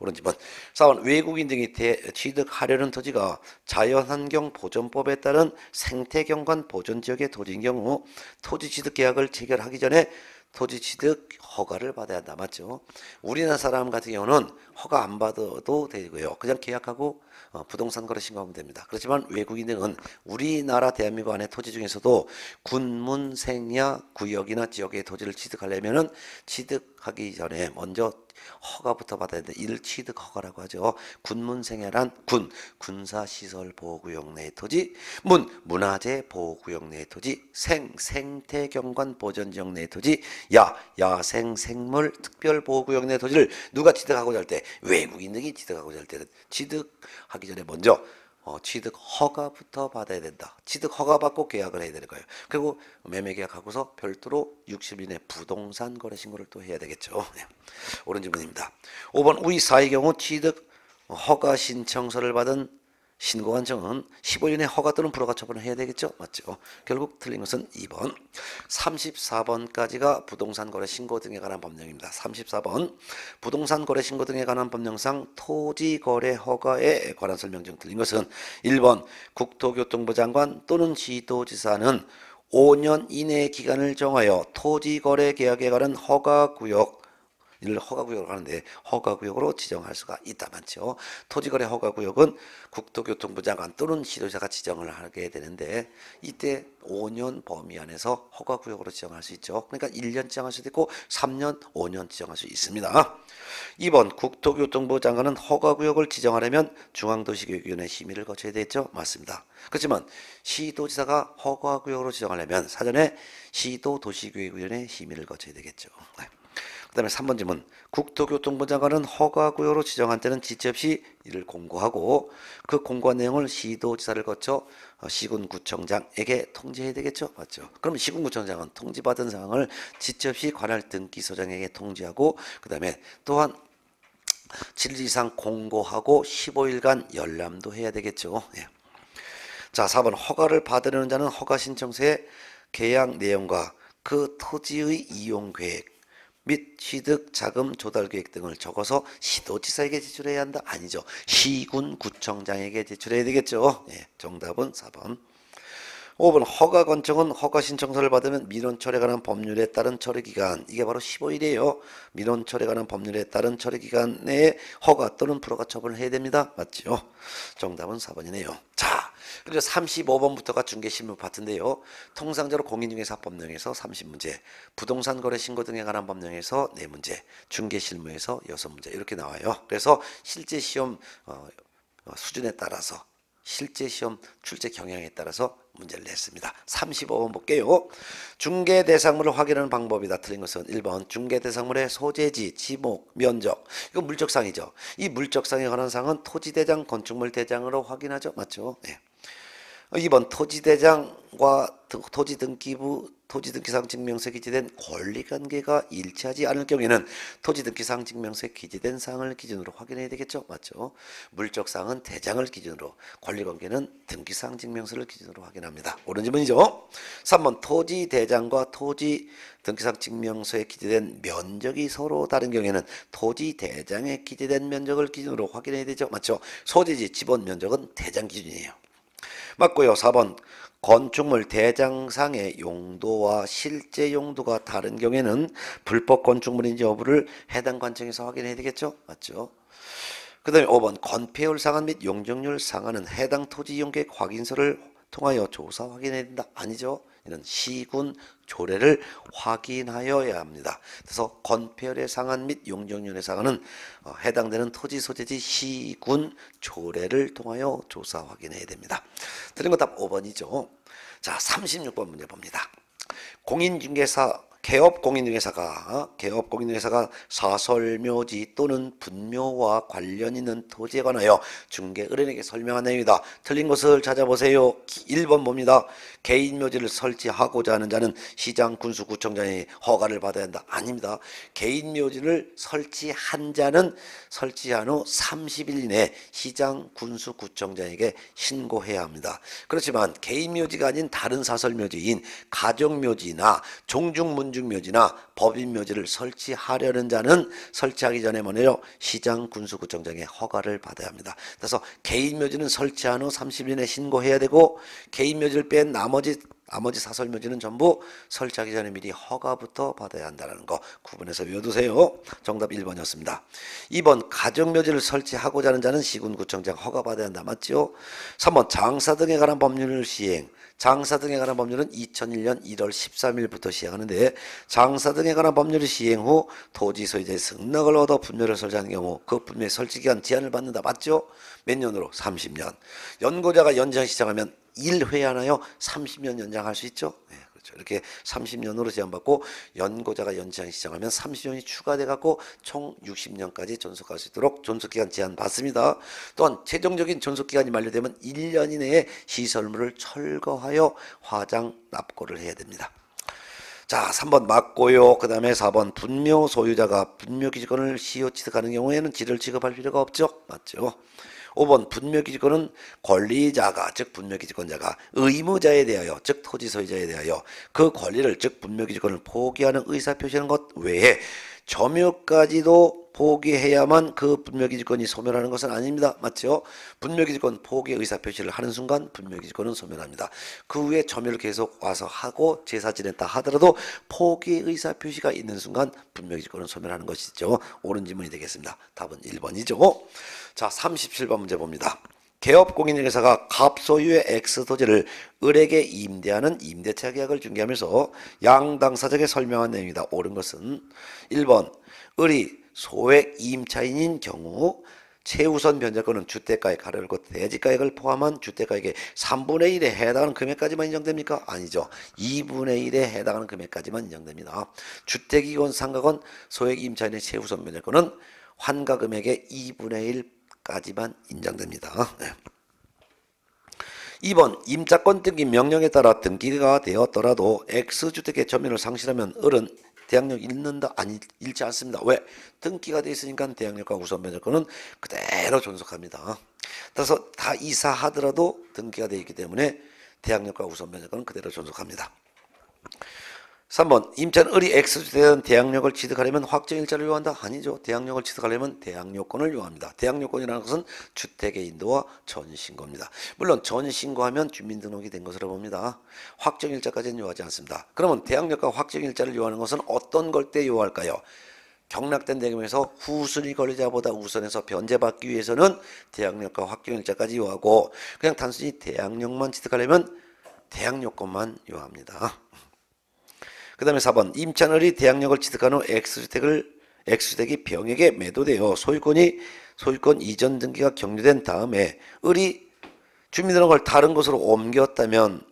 [SPEAKER 1] 오른집은 뭐 사원 외국인 등이 대, 취득하려는 토지가 자연환경 보존법에 따른 생태경관 보존지역의 토지인 경우 토지 취득 계약을 체결하기 전에 토지 취득 허가를 받아야 남았죠. 우리나라 사람 같은 경우는 허가 안 받아도 되고요. 그냥 계약하고 어, 부동산 거래 신고하면 됩니다. 그렇지만 외국인들은 우리나라 대한민국 안에 토지 중에서도 군문 생야 구역이나 지역의 토지를 취득하려면은 취득하기 전에 먼저 허가부터 받아야 돼. 이를 취득 허가라고 하죠. 군문생야란 군, 군사시설 보호구역 내 토지, 문, 문화재 보호구역 내 토지, 생, 생태경관 보전지역 내 토지, 야 야생 생물 특별 보호구역 내 토지를 누가 취득하고자 할 때 외국인 등이 취득하고자 할 때는 취득하기 전에 먼저 어, 취득 허가부터 받아야 된다. 취득 허가 받고 계약을 해야 되는 거예요. 그리고 매매 계약하고서 별도로 60일 내 부동산 거래 신고를 또 해야 되겠죠. 네. 옳은 질문입니다. 5번 우이사의 경우 취득 허가 신청서를 받은 신고한 정은 15년에 허가 또는 불허가 처분을 해야 되겠죠? 맞죠? 결국 틀린 것은 2번. 34번까지가 부동산 거래 신고 등에 관한 법령입니다. 34번. 부동산 거래 신고 등에 관한 법령상 토지 거래 허가에 관한 설명중 틀린 것은 1번. 국토교통부 장관 또는 지도지사는 5년 이내의 기간을 정하여 토지 거래 계약에 관한 허가 구역 이를 허가구역으로 하는데 허가구역으로 지정할 수가 있다 많죠. 토지거래 허가구역은 국토교통부 장관 또는 시도자가 지정을 하게 되는데 이때 5년 범위 안에서 허가구역으로 지정할 수 있죠. 그러니까 1년 지정할 수도 있고 3년, 5년 지정할 수 있습니다. 2번 국토교통부 장관은 허가구역을 지정하려면 중앙도시교육위원회 심의를 거쳐야 되죠 맞습니다. 그렇지만 시도지사가 허가구역으로 지정하려면 사전에 시도도시교육위원회 심의를 거쳐야 되겠죠. 네. 그다음에 3번 질문. 국토교통부 장관은 허가구역으로 지정한 때는 지체 없이 이를 공고하고 그 공고한 내용을 시도지사를 거쳐 어, 시군구청장에게 통지해야 되겠죠. 맞죠. 그럼 시군구청장은 통지받은 사항을 지체 없이 관할 등기소장에게 통지하고 그다음에 또한 7일 이상 공고하고 15일간 열람도 해야 되겠죠. 예. 자, 4번 허가를 받으려는 자는 허가 신청서에 계약 내용과 그 토지의 이용 계획 및취득 자금 조달 계획 등을 적어서 시도지사에게 제출해야 한다? 아니죠. 시군구청장에게 제출해야 되겠죠. 예, 정답은 4번. 5번 허가 건청은 허가 신청서를 받으면 민원 처리에 관한 법률에 따른 처리 기간 이게 바로 15일이에요. 민원 처리에 관한 법률에 따른 처리 기간 내에 허가 또는 불허가 처분을 해야 됩니다. 맞지요? 정답은 4번이네요. 자, 그리고 35번부터가 중개신문 파트인데요. 통상적으로 공인중개사 법령에서 30문제, 부동산 거래 신고 등에 관한 법령에서 4문제, 중개실무에서 6문제 이렇게 나와요. 그래서 실제 시험 어, 수준에 따라서 실제 시험 출제 경향에 따라서 문제를 냈습니다. 35번 볼게요. 중개 대상물을 확인하는 방법이다. 틀린 것은 1번 중개 대상물의 소재지, 지목, 면적. 이건 물적상이죠. 이 물적상에 관한 상은 토지 대장, 건축물 대장으로 확인하죠. 맞죠? 네. 이번 토지대장과 토지등기부 토지등기상 증명서에 기재된 권리관계가 일치하지 않을 경우에는 토지등기상 증명서에 기재된 사항을 기준으로 확인해야 되겠죠. 맞죠? 물적사항은 대장을 기준으로 권리관계는 등기상 증명서를 기준으로 확인합니다. 옳은 질문이죠. 3번 토지대장과 토지등기상 증명서에 기재된 면적이 서로 다른 경우에는 토지대장에 기재된 면적을 기준으로 확인해야 되죠. 맞죠? 소재지 지번 면적은 대장 기준이에요. 맞고요. 4번 건축물 대장상의 용도와 실제 용도가 다른 경우에는 불법 건축물인지 여부를 해당 관청에서 확인해야 되겠죠? 맞죠? 그 다음에 5번 건폐율 상한 및 용적률 상한은 해당 토지 이용객 확인서를 통하여 조사 확인해야 된다. 아니죠? 이런 시군 조례를 확인하여야 합니다. 그래서 건폐율의 상한 및 용적률의 상한은 어, 해당되는 토지 소재지 시군 조례를 통하여 조사 확인해야 됩니다. 틀린 거답 5번이죠. 자, 36번 문제 봅니다. 공인중개사 개업 공인중개사가 개업 공인중개사가 사설묘지 또는 분묘와 관련 있는 토지에 관하여 중개 의인에게 설명한 내용이다. 틀린 것을 찾아보세요. 1번 봅니다. 개인 묘지를 설치하고자 하는 자는 시장 군수구청장의 허가를 받아야 한다. 아닙니다. 개인 묘지를 설치한 자는 설치한 후 30일 이내 시장 군수구청장에게 신고해야 합니다. 그렇지만 개인 묘지가 아닌 다른 사설 묘지인 가정 묘지나 종중 문중 묘지나 법인 묘지를 설치하려는 자는 설치하기 전에 뭐네요? 시장 군수구청장의 허가를 받아야 합니다. 그래서 개인 묘지는 설치한 후 30일에 내 신고해야 되고 개인 묘지를 뺀 나머지 나머지 사설 묘지는 전부 설치하기 전에 미리 허가부터 받아야 한다는 거 구분해서 외워두세요. 정답 1번이었습니다. 2번 가정묘지를 설치하고자 하는 자는 시군구청장 허가받아야 한다. 맞죠? 3번 장사 등에 관한 법률 시행 장사 등에 관한 법률은 2001년 1월 13일부터 시행하는데 장사 등에 관한 법률이 시행 후 토지 소유자의 승낙을 얻어 분묘를 설치하는 경우 그 분묘의 설치 기간 제한을 받는다. 맞죠? 몇 년으로? 30년. 연고자가 연장 시작하면 1회 하나요? 30년 연장할 수 있죠? 네. 그렇죠. 이렇게 30년으로 제한받고 연고자가 연장 시작하면 30년이 추가돼 갖고 총 60년까지 존속할 수 있도록 존속기간 제한 받습니다. 또한 최종적인 존속기간이 만료되면 1년 이내에 시설물을 철거하여 화장 납고를 해야 됩니다. 자, 3번 맞고요. 그 다음에 4번 분묘 소유자가 분묘 기지권을 시효 취득하는 경우에는 지를 취급할 필요가 없죠. 맞죠? 5번 분묘기지권은 권리자가 즉 분묘기지권자가 의무자에 대하여 즉 토지 소유자에 대하여 그 권리를 즉 분묘기지권을 포기하는 의사 표시하는 것 외에 점유까지도 포기해야만 그 분묘기지권이 소멸하는 것은 아닙니다. 맞죠? 분묘기지권 포기 의사 표시를 하는 순간 분묘기지권은 소멸합니다. 그 후에 점유를 계속 와서 하고 제사 지냈다 하더라도 포기 의사 표시가 있는 순간 분묘기지권은 소멸하는 것이죠. 옳은 질문이 되겠습니다. 답은 1번이죠. 자, 37번 문제 봅니다. 개업공인중개사가 갑소유의 X 토지를 을에게 임대하는 임대차 계약을 중개하면서 양당 사정에 설명한 내용이다. 옳은 것은 1번 을이 소액 임차인인 경우 최우선 변제권은 주택가액 가려놓고 대지가액을 포함한 주택가액의 3분의 1에 해당하는 금액까지만 인정됩니까? 아니죠. 2분의 1에 해당하는 금액까지만 인정됩니다. 주택이건 상가건 소액 임차인의 최우선 변제권은 환가금액의 2분의 1 까지만 인정됩니다. 2번 임차권 등기 명령에 따라 등기가 되었더라도 X주택의 점유를 상실하면 을은 대항력 잃는다 아니 잃지 않습니다. 왜? 등기가 돼 있으니까 대항력과 우선 변제권은 그대로 존속합니다. 따라서 다 이사하더라도 등기가 돼 있기 때문에 대항력과 우선 변제권은 그대로 존속합니다. 3번 임는 을이 X주된 대항력을 취득하려면 확정일자를 요한다? 아니죠. 대항력을 취득하려면 대항요건을 요합니다. 대항요건이라는 것은 주택의 인도와 전신고입니다. 물론 전신고하면 주민등록이 된 것으로 봅니다. 확정일자까지는 요하지 않습니다. 그러면 대항력과 확정일자를 요하는 것은 어떤 걸 때 요할까요? 경락된 대금에서 후순위 권리자보다 우선해서 변제받기 위해서는 대항력과 확정일자까지 요하고 그냥 단순히 대항력만 취득하려면 대항요건만 요합니다. 그 다음에 4번 임차울이 대항력을 취득한 후 X주택을 X주택이 병에게 매도되어 소유권이 소유권 이전 등기가 격리된 다음에 을이 주민등록을 다른 곳으로 옮겼다면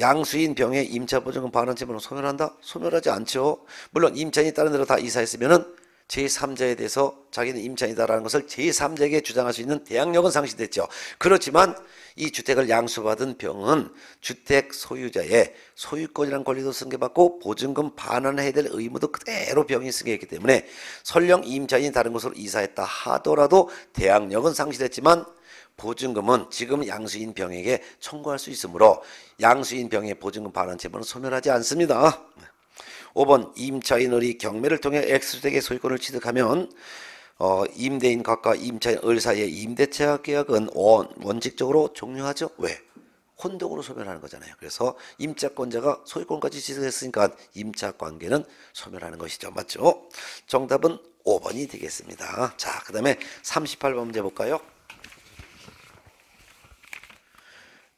[SPEAKER 1] 양수인 병의 임차 보증금 반환 채무를 소멸한다? 소멸하지 않죠. 물론 임차인이 다른 데로 다 이사했으면은 제3자에 대해서 자기는 임차인이다라는 것을 제3자에게 주장할 수 있는 대항력은 상실됐죠. 그렇지만 이 주택을 양수받은 병은 주택 소유자의 소유권이란 권리도 승계받고 보증금 반환을 해야 될 의무도 그대로 병이 승계했기 때문에 설령 임차인이 다른 곳으로 이사했다 하더라도 대항력은 상실됐지만 보증금은 지금 양수인 병에게 청구할 수 있으므로 양수인 병의 보증금 반환 채무는 소멸하지 않습니다. 5번 임차인의 경매를 통해 X주택의 소유권을 취득하면 어, 임대인각과 임차인을 사이의 임대차 계약은 원, 원칙적으로 종료하죠. 왜? 혼동으로 소멸하는 거잖아요. 그래서 임차권자가 소유권까지 취득했으니까 임차관계는 소멸하는 것이죠. 맞죠? 정답은 5번이 되겠습니다. 자, 그 다음에 38번 문제 볼까요?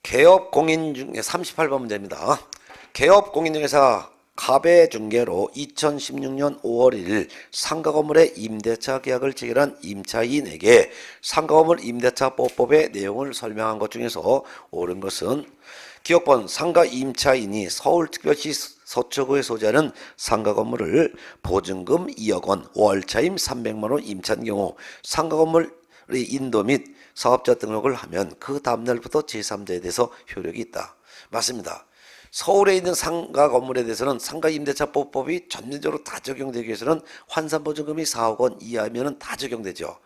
[SPEAKER 1] 개업공인 중, 에 예, 38번 문제입니다. 개업공인중에서 갑의 중개로 2016년 5월 1일 상가 건물의 임대차 계약을 체결한 임차인에게 상가 건물 임대차 법법의 내용을 설명한 것 중에서 옳은 것은 기억번 상가 임차인이 서울특별시 서초구에 소재하는 상가 건물을 보증금 2억 원, 월차임 300만 원 임차인 경우 상가 건물의 인도 및 사업자 등록을 하면 그 다음날부터 제3자에 대해서 효력이 있다. 맞습니다. 서울에 있는 상가 건물에 대해서는 상가 임대차법법이 전면적으로 다 적용되기 위해서는 환산보증금이 4억 원 이하면은 다 적용되죠.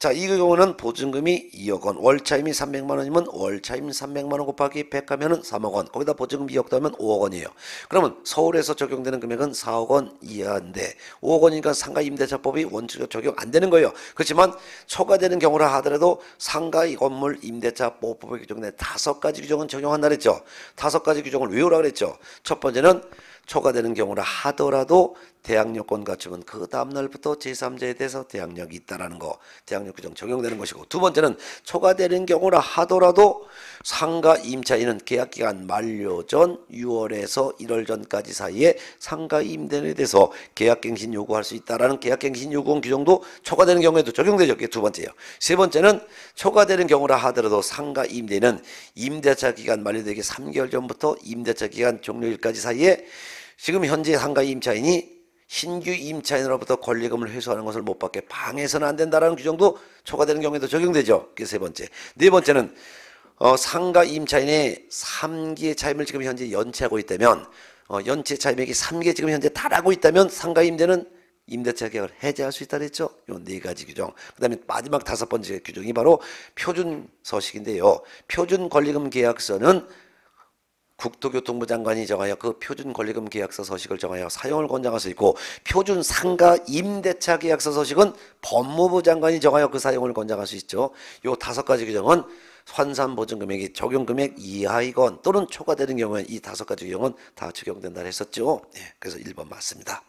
[SPEAKER 1] 자, 이 경우는 보증금이 2억 원, 월차임이 300만 원이면 월차임 300만 원 곱하기 100 하면은 3억 원. 거기다 보증금 2억 더하면 5억 원이에요. 그러면 서울에서 적용되는 금액은 4억 원 이하인데 5억 원이니까 상가 임대차법이 원칙적 적용 안 되는 거예요. 그렇지만 초과되는 경우라 하더라도 상가 건물 임대차 보호법의 규정 내 다섯 가지 규정은 적용한다 그랬죠. 다섯 가지 규정을 외우라 그랬죠. 첫 번째는 초과되는 경우라 하더라도 대항력권 가축은 그 다음날부터 제3자에 대해서 대항력이 있다라는 거 대항력 규정 적용되는 것이고 두 번째는 초과되는 경우라 하더라도 상가 임차인은 계약기간 만료 전 6월에서 1월 전까지 사이에 상가 임대인에 대해서 계약갱신 요구할 수 있다라는 계약갱신 요구권 규정도 초과되는 경우에도 적용되죠 그게 두 번째예요 세 번째는 초과되는 경우라 하더라도 상가 임대인은 임대차 기간 만료되기 3개월 전부터 임대차 기간 종료일까지 사이에 지금 현재 상가 임차인이 신규 임차인으로부터 권리금을 회수하는 것을 못 받게 방해해서는 안 된다라는 규정도 초과되는 경우에도 적용되죠. 그게 세 번째. 네 번째는 어, 상가 임차인의 3기의 차임을 지금 현재 연체하고 있다면 어, 연체 차임액이 3에 지금 현재 달하고 있다면 상가 임대는 임대차 계약을 해제할 수 있다 그랬죠. 요 네 가지 규정. 그다음에 마지막 다섯 번째 규정이 바로 표준 서식인데요. 표준 권리금 계약서는 국토교통부 장관이 정하여 그 표준 권리금 계약서 서식을 정하여 사용을 권장할 수 있고 표준 상가 임대차 계약서 서식은 법무부 장관이 정하여 그 사용을 권장할 수 있죠. 요 다섯 가지 규정은 환산 보증 금액이 적용 금액 이하이건 또는 초과되는 경우에 이 다섯 가지 규정은 다 적용된다 했었죠. 예, 그래서 1번 맞습니다.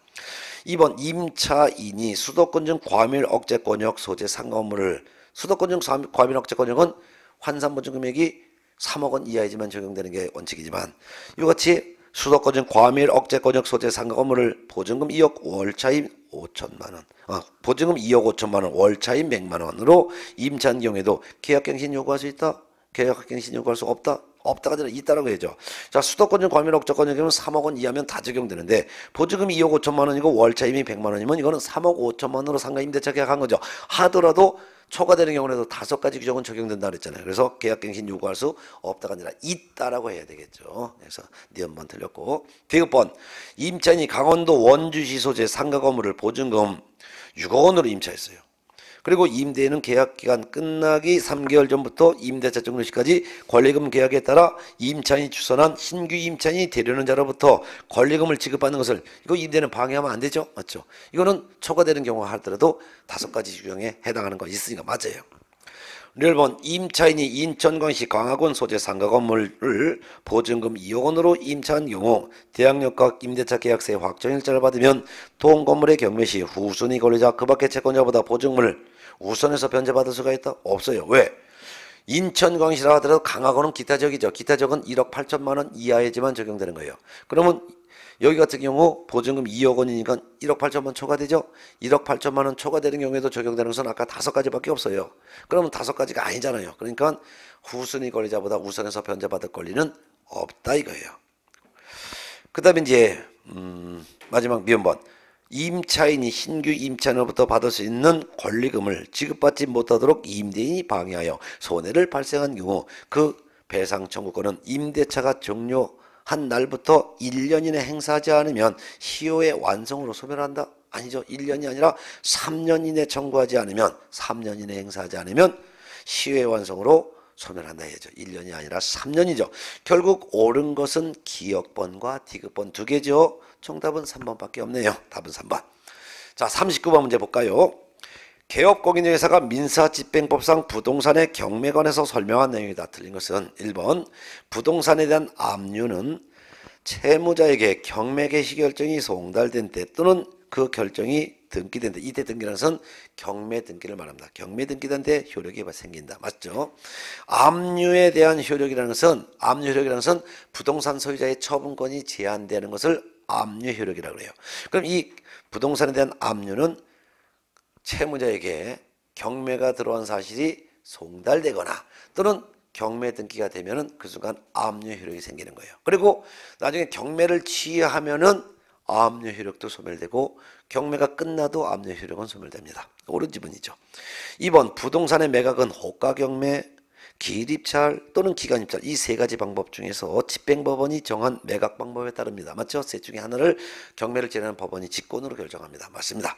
[SPEAKER 1] 2번 임차인이 수도권중 과밀 억제 권역 소재 상가 업무를 수도권중 과밀 억제 권역은 환산 보증 금액이 3억 원 이하이지만 적용되는 게 원칙이지만 이같이 와 수도권적 과밀 억제 권역 소재 상가 건물을 보증금 2억 월차임 5천만 원, 아, 보증금 2억 5천만 원, 월차임 100만 원으로 임차한 경우에도 계약갱신 요구할 수 있다? 계약갱신 요구할 수 없다? 없다가 아니라 있다라고 해야죠. 자, 수도권적 과밀 억제 권역이면우 3억 원 이하면 다 적용되는데 보증금 2억 5천만 원이고 월차임이 100만 원이면 이거는 3억 5천만 원으로 상가 임대차 계약한 거죠. 하더라도 초과되는 경우에도 다섯 가지 규정은 적용된다 그랬잖아요. 그래서 계약갱신 요구할 수 없다가 아니라 있다라고 해야 되겠죠. 그래서 니엄만 네 틀렸고 디귿번 임차인이 강원도 원주시 소재 상가 건물을 보증금 6억 원으로 임차했어요. 그리고 임대인은 계약 기간 끝나기 3개월 전부터 임대차 종료 시까지 권리금 계약에 따라 임차인이 주선한 신규 임차인이 되려는 자로부터 권리금을 지급받는 것을 이거 임대는 방해하면 안 되죠. 맞죠? 이거는 초과되는 경우가 하더라도 다섯 가지 유형에 해당하는 거 있으니까 맞아요. 1번 임차인이 인천광시 광화군 소재 상가 건물을 보증금 2억 원으로 임차한 경우 대학력각 임대차 계약서의 확정일자를 받으면 동 건물의 경매시 후순위 권리자 그 밖의 채권자보다 보증금을 우선에서 변제받을 수가 있다? 없어요. 왜? 인천광시라 하더라도 강화권은 기타 적이죠. 기타 적은 1억 8천만 원 이하에지만 적용되는 거예요. 그러면 여기 같은 경우 보증금 2억 원이니까 1억 8천만 원 초과되죠. 1억 8천만 원 초과되는 경우에도 적용되는 것은 아까 다섯 가지밖에 없어요. 그러면 다섯 가지가 아니잖아요. 그러니까 후순위 권리자보다 우선해서 변제받을 권리는 없다 이거예요. 그 다음에 이제 음 마지막 미연번 임차인이 신규 임차인으로부터 받을 수 있는 권리금을 지급받지 못하도록 임대인이 방해하여 손해를 발생한 경우 그 배상 청구권은 임대차가 종료한 날부터 1년 이내 행사하지 않으면 시효의 완성으로 소멸한다. 아니죠. 1년이 아니라 3년 이내 청구하지 않으면 3년 이내 행사하지 않으면 시효의 완성으로 소멸한다 해죠. 야 1년이 아니라 3년이죠. 결국 옳은 것은 기억번과 디귿번 두 개죠. 정답은 3번밖에 없네요. 답은 3번. 자, 39번 문제 볼까요? 개업공인회사가 민사집행법상 부동산의 경매관에서 설명한 내용이다. 틀린 것은 1번 부동산에 대한 압류는 채무자에게 경매 개시 결정이 송달된 때 또는 그 결정이 등기된다. 이때 등기라는 것은 경매 등기를 말합니다. 경매 등기단데 효력이 생긴다. 맞죠? 압류에 대한 효력이라는 것은 압류 효력이라는 것은 부동산 소유자의 처분권이 제한되는 것을 압류 효력이라고 해요. 그럼 이 부동산에 대한 압류는 채무자에게 경매가 들어온 사실이 송달되거나 또는 경매 등기가 되면은 그 순간 압류 효력이 생기는 거예요. 그리고 나중에 경매를 취하면은 압류 효력도 소멸되고 경매가 끝나도 압류효력은 소멸됩니다. 옳은 지분이죠. 2번 부동산의 매각은 호가 경매, 기일입찰 또는 기간입찰 이 세 가지 방법 중에서 집행법원이 정한 매각 방법에 따릅니다. 맞죠? 셋 중에 하나를 경매를 진행하는 법원이 직권으로 결정합니다. 맞습니다.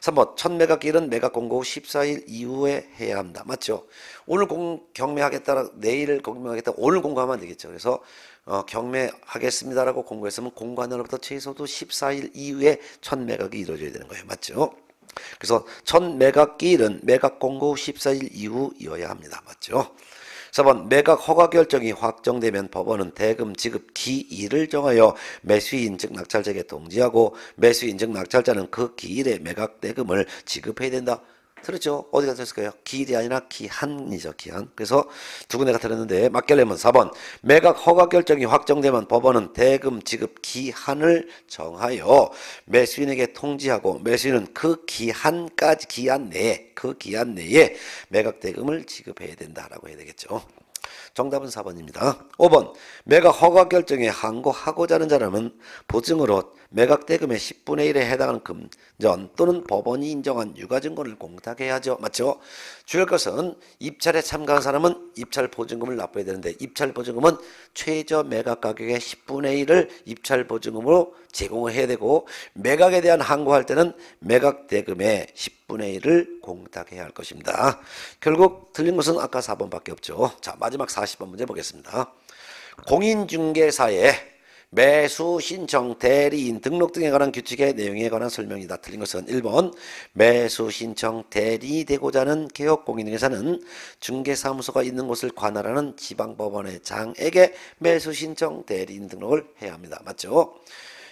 [SPEAKER 1] 3번 첫 매각일은 매각 공고 후 14일 이후에 해야 합니다. 맞죠? 오늘 공, 경매하겠다 내일 공매하겠다 오늘 공고하면 되겠죠. 그래서 어, 경매하겠습니다라고 공고했으면 공관으로부터 최소도 14일 이후에 첫 매각이 이루어져야 되는 거예요. 맞죠? 그래서 첫 매각기일은 매각 공고 14일 이후이어야 합니다. 맞죠? 4번 매각 허가 결정이 확정되면 법원은 대금 지급 기일을 정하여 매수인 즉 낙찰자에게 통지하고 매수인 즉 낙찰자는 그 기일에 매각 대금을 지급해야 된다. 들었죠? 그렇죠. 어디 가서 을까요기일 아니라 기한이죠, 기한. 그래서 두 군데가 들었는데, 맞결례문 4번. 매각 허가 결정이 확정되면 법원은 대금 지급 기한을 정하여 매수인에게 통지하고 매수인은 그 기한까지, 기한 내에, 그 기한 내에 매각 대금을 지급해야 된다라고 해야 되겠죠. 정답은 4번입니다. 5번. 매각 허가 결정에 항고하고자 하는 자라면 보증으로 매각대금의 10분의 1에 해당하는 금전 또는 법원이 인정한 유가증권을 공탁해야죠. 맞죠? 주의할 것은 입찰에 참가한 사람은 입찰 보증금을 납부해야 되는데 입찰 보증금은 최저 매각 가격의 10분의 1을 입찰 보증금으로 제공을 해야 되고 매각에 대한 항고할 때는 매각대금의 10분의 1을 공탁해야 할 것입니다. 결국 틀린 것은 아까 4번밖에 없죠. 자 마지막 40번 문제 보겠습니다. 공인중개사의 매수 신청 대리인 등록 등에 관한 규칙의 내용에 관한 설명이다. 틀린 것은 1번 매수 신청 대리되고자 하는 개업공인중개사는 중개사무소가 있는 곳을 관할하는 지방법원의 장에게 매수 신청 대리인 등록을 해야 합니다. 맞죠?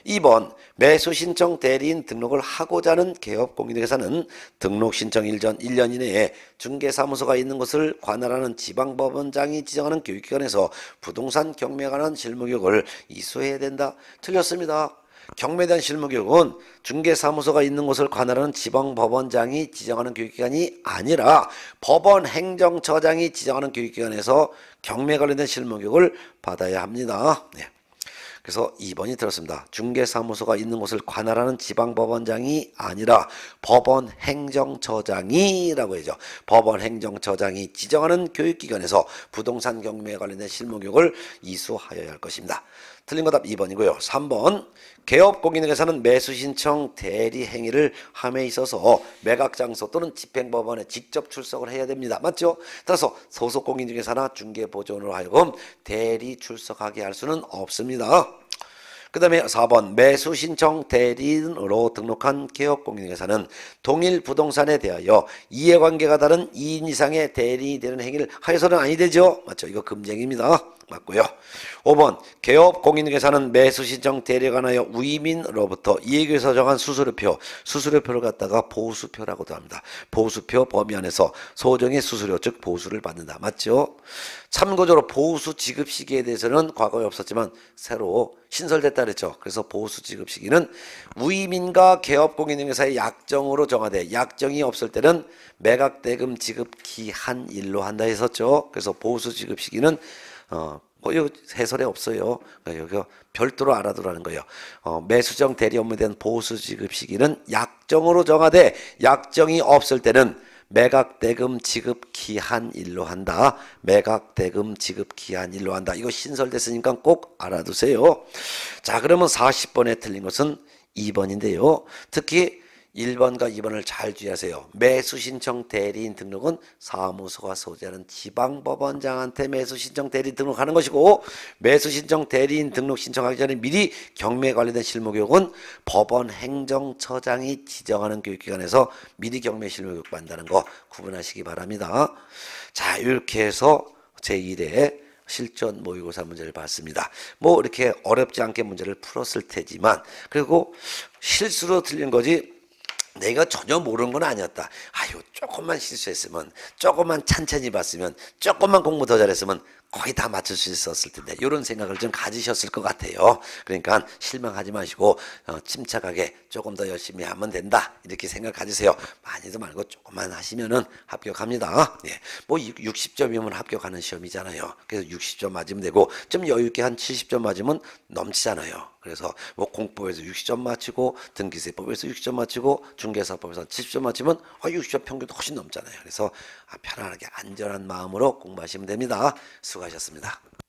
[SPEAKER 1] 2번 매수 신청 대리인 등록을 하고자 하는 개업 공인회사는 등록 신청 일전 1년 이내에 중개사무소가 있는 것을 관할하는 지방법원장이 지정하는 교육기관에서 부동산 경매에 관한 실무교육을 이수해야 된다. 틀렸습니다. 경매에 대한 실무교육은 중개사무소가 있는 곳을 관할하는 지방법원장이 지정하는 교육기관이 아니라 법원 행정처장이 지정하는 교육기관에서 경매 관련된 실무교육을 받아야 합니다. 네. 그래서 2번이 들었습니다. 중개사무소가 있는 곳을 관할하는 지방법원장이 아니라 법원 행정처장이라고 해죠. 법원 행정처장이 지정하는 교육기관에서 부동산 경매에 관련된 실무교육을 이수하여야 할 것입니다. 틀린 거 답 2번이고요. 3번 개업공인회사는 매수신청 대리 행위를 함에 있어서 매각장소 또는 집행법원에 직접 출석을 해야 됩니다. 맞죠? 따라서 소속공인중개사나 중개보존으로 하여금 대리 출석하게 할 수는 없습니다. 그 다음에 4번 매수 신청 대리인으로 등록한 개업공인회사는 동일 부동산에 대하여 이해관계가 다른 2인 이상의 대리인이 되는 행위를 하여서는 아니 되죠. 맞죠? 이거 금쟁입니다. 맞고요. 5번 개업 공인회사는 매수 신청 대리관하여 위민으로부터 이익을 서정한 수수료표, 수수료표를 갖다가 보수표라고도 합니다. 보수표 범위 안에서 소정의 수수료 즉 보수를 받는다. 맞죠? 참고적으로 보수 지급 시기에 대해서는 과거에 없었지만 새로 신설됐다 그랬죠. 그래서 보수 지급 시기는 위민과 개업공인회사의 약정으로 정하되 약정이 없을 때는 매각대금 지급 기한일로 한다 했었죠. 그래서 보수 지급 시기는 어, 뭐이 해설에 없어요. 그러니까 여기가 별도로 알아두라는 거예요. 어, 매수정 대리 업무에 대한 보수 지급 시기는 약정으로 정하되 약정이 없을 때는 매각대금 지급 기한일로 한다. 매각대금 지급 기한일로 한다. 이거 신설됐으니까 꼭 알아두세요. 자 그러면 40번에 틀린 것은 2번인데요. 특히 1번과 2번을 잘 주의하세요. 매수신청 대리인 등록은 사무소가 소재하는 지방법원장한테 매수신청 대리인 등록하는 것이고 매수신청 대리인 등록 신청하기 전에 미리 경매에 관련된 실무교육은 법원 행정처장이 지정하는 교육기관에서 미리 경매 실무교육 받는다는 거 구분하시기 바랍니다. 자 이렇게 해서 제1회 실전 모의고사 문제를 봤습니다. 뭐 이렇게 어렵지 않게 문제를 풀었을 테지만 그리고 실수로 틀린 거지 내가 전혀 모르는 건 아니었다. 아유, 조금만 실수했으면, 조금만 찬찬히 봤으면, 조금만 공부 더 잘했으면 거의 다 맞출 수 있었을 텐데 이런 생각을 좀 가지셨을 것 같아요. 그러니까 실망하지 마시고 어, 침착하게 조금 더 열심히 하면 된다 이렇게 생각 가지세요. 많이도 말고 조금만 하시면은 합격합니다. 예, 뭐 60점이면 합격하는 시험이잖아요. 그래서 60점 맞으면 되고 좀 여유 있게 한 70점 맞으면 넘치잖아요. 그래서 뭐 공법에서 60점 맞히고 등기세법에서 60점 맞히고 중개사법에서 70점 맞히면 아 60점 평균도 훨씬 넘잖아요. 그래서 아, 편안하게 안전한 마음으로 공부하시면 됩니다. 수 수고하셨습니다.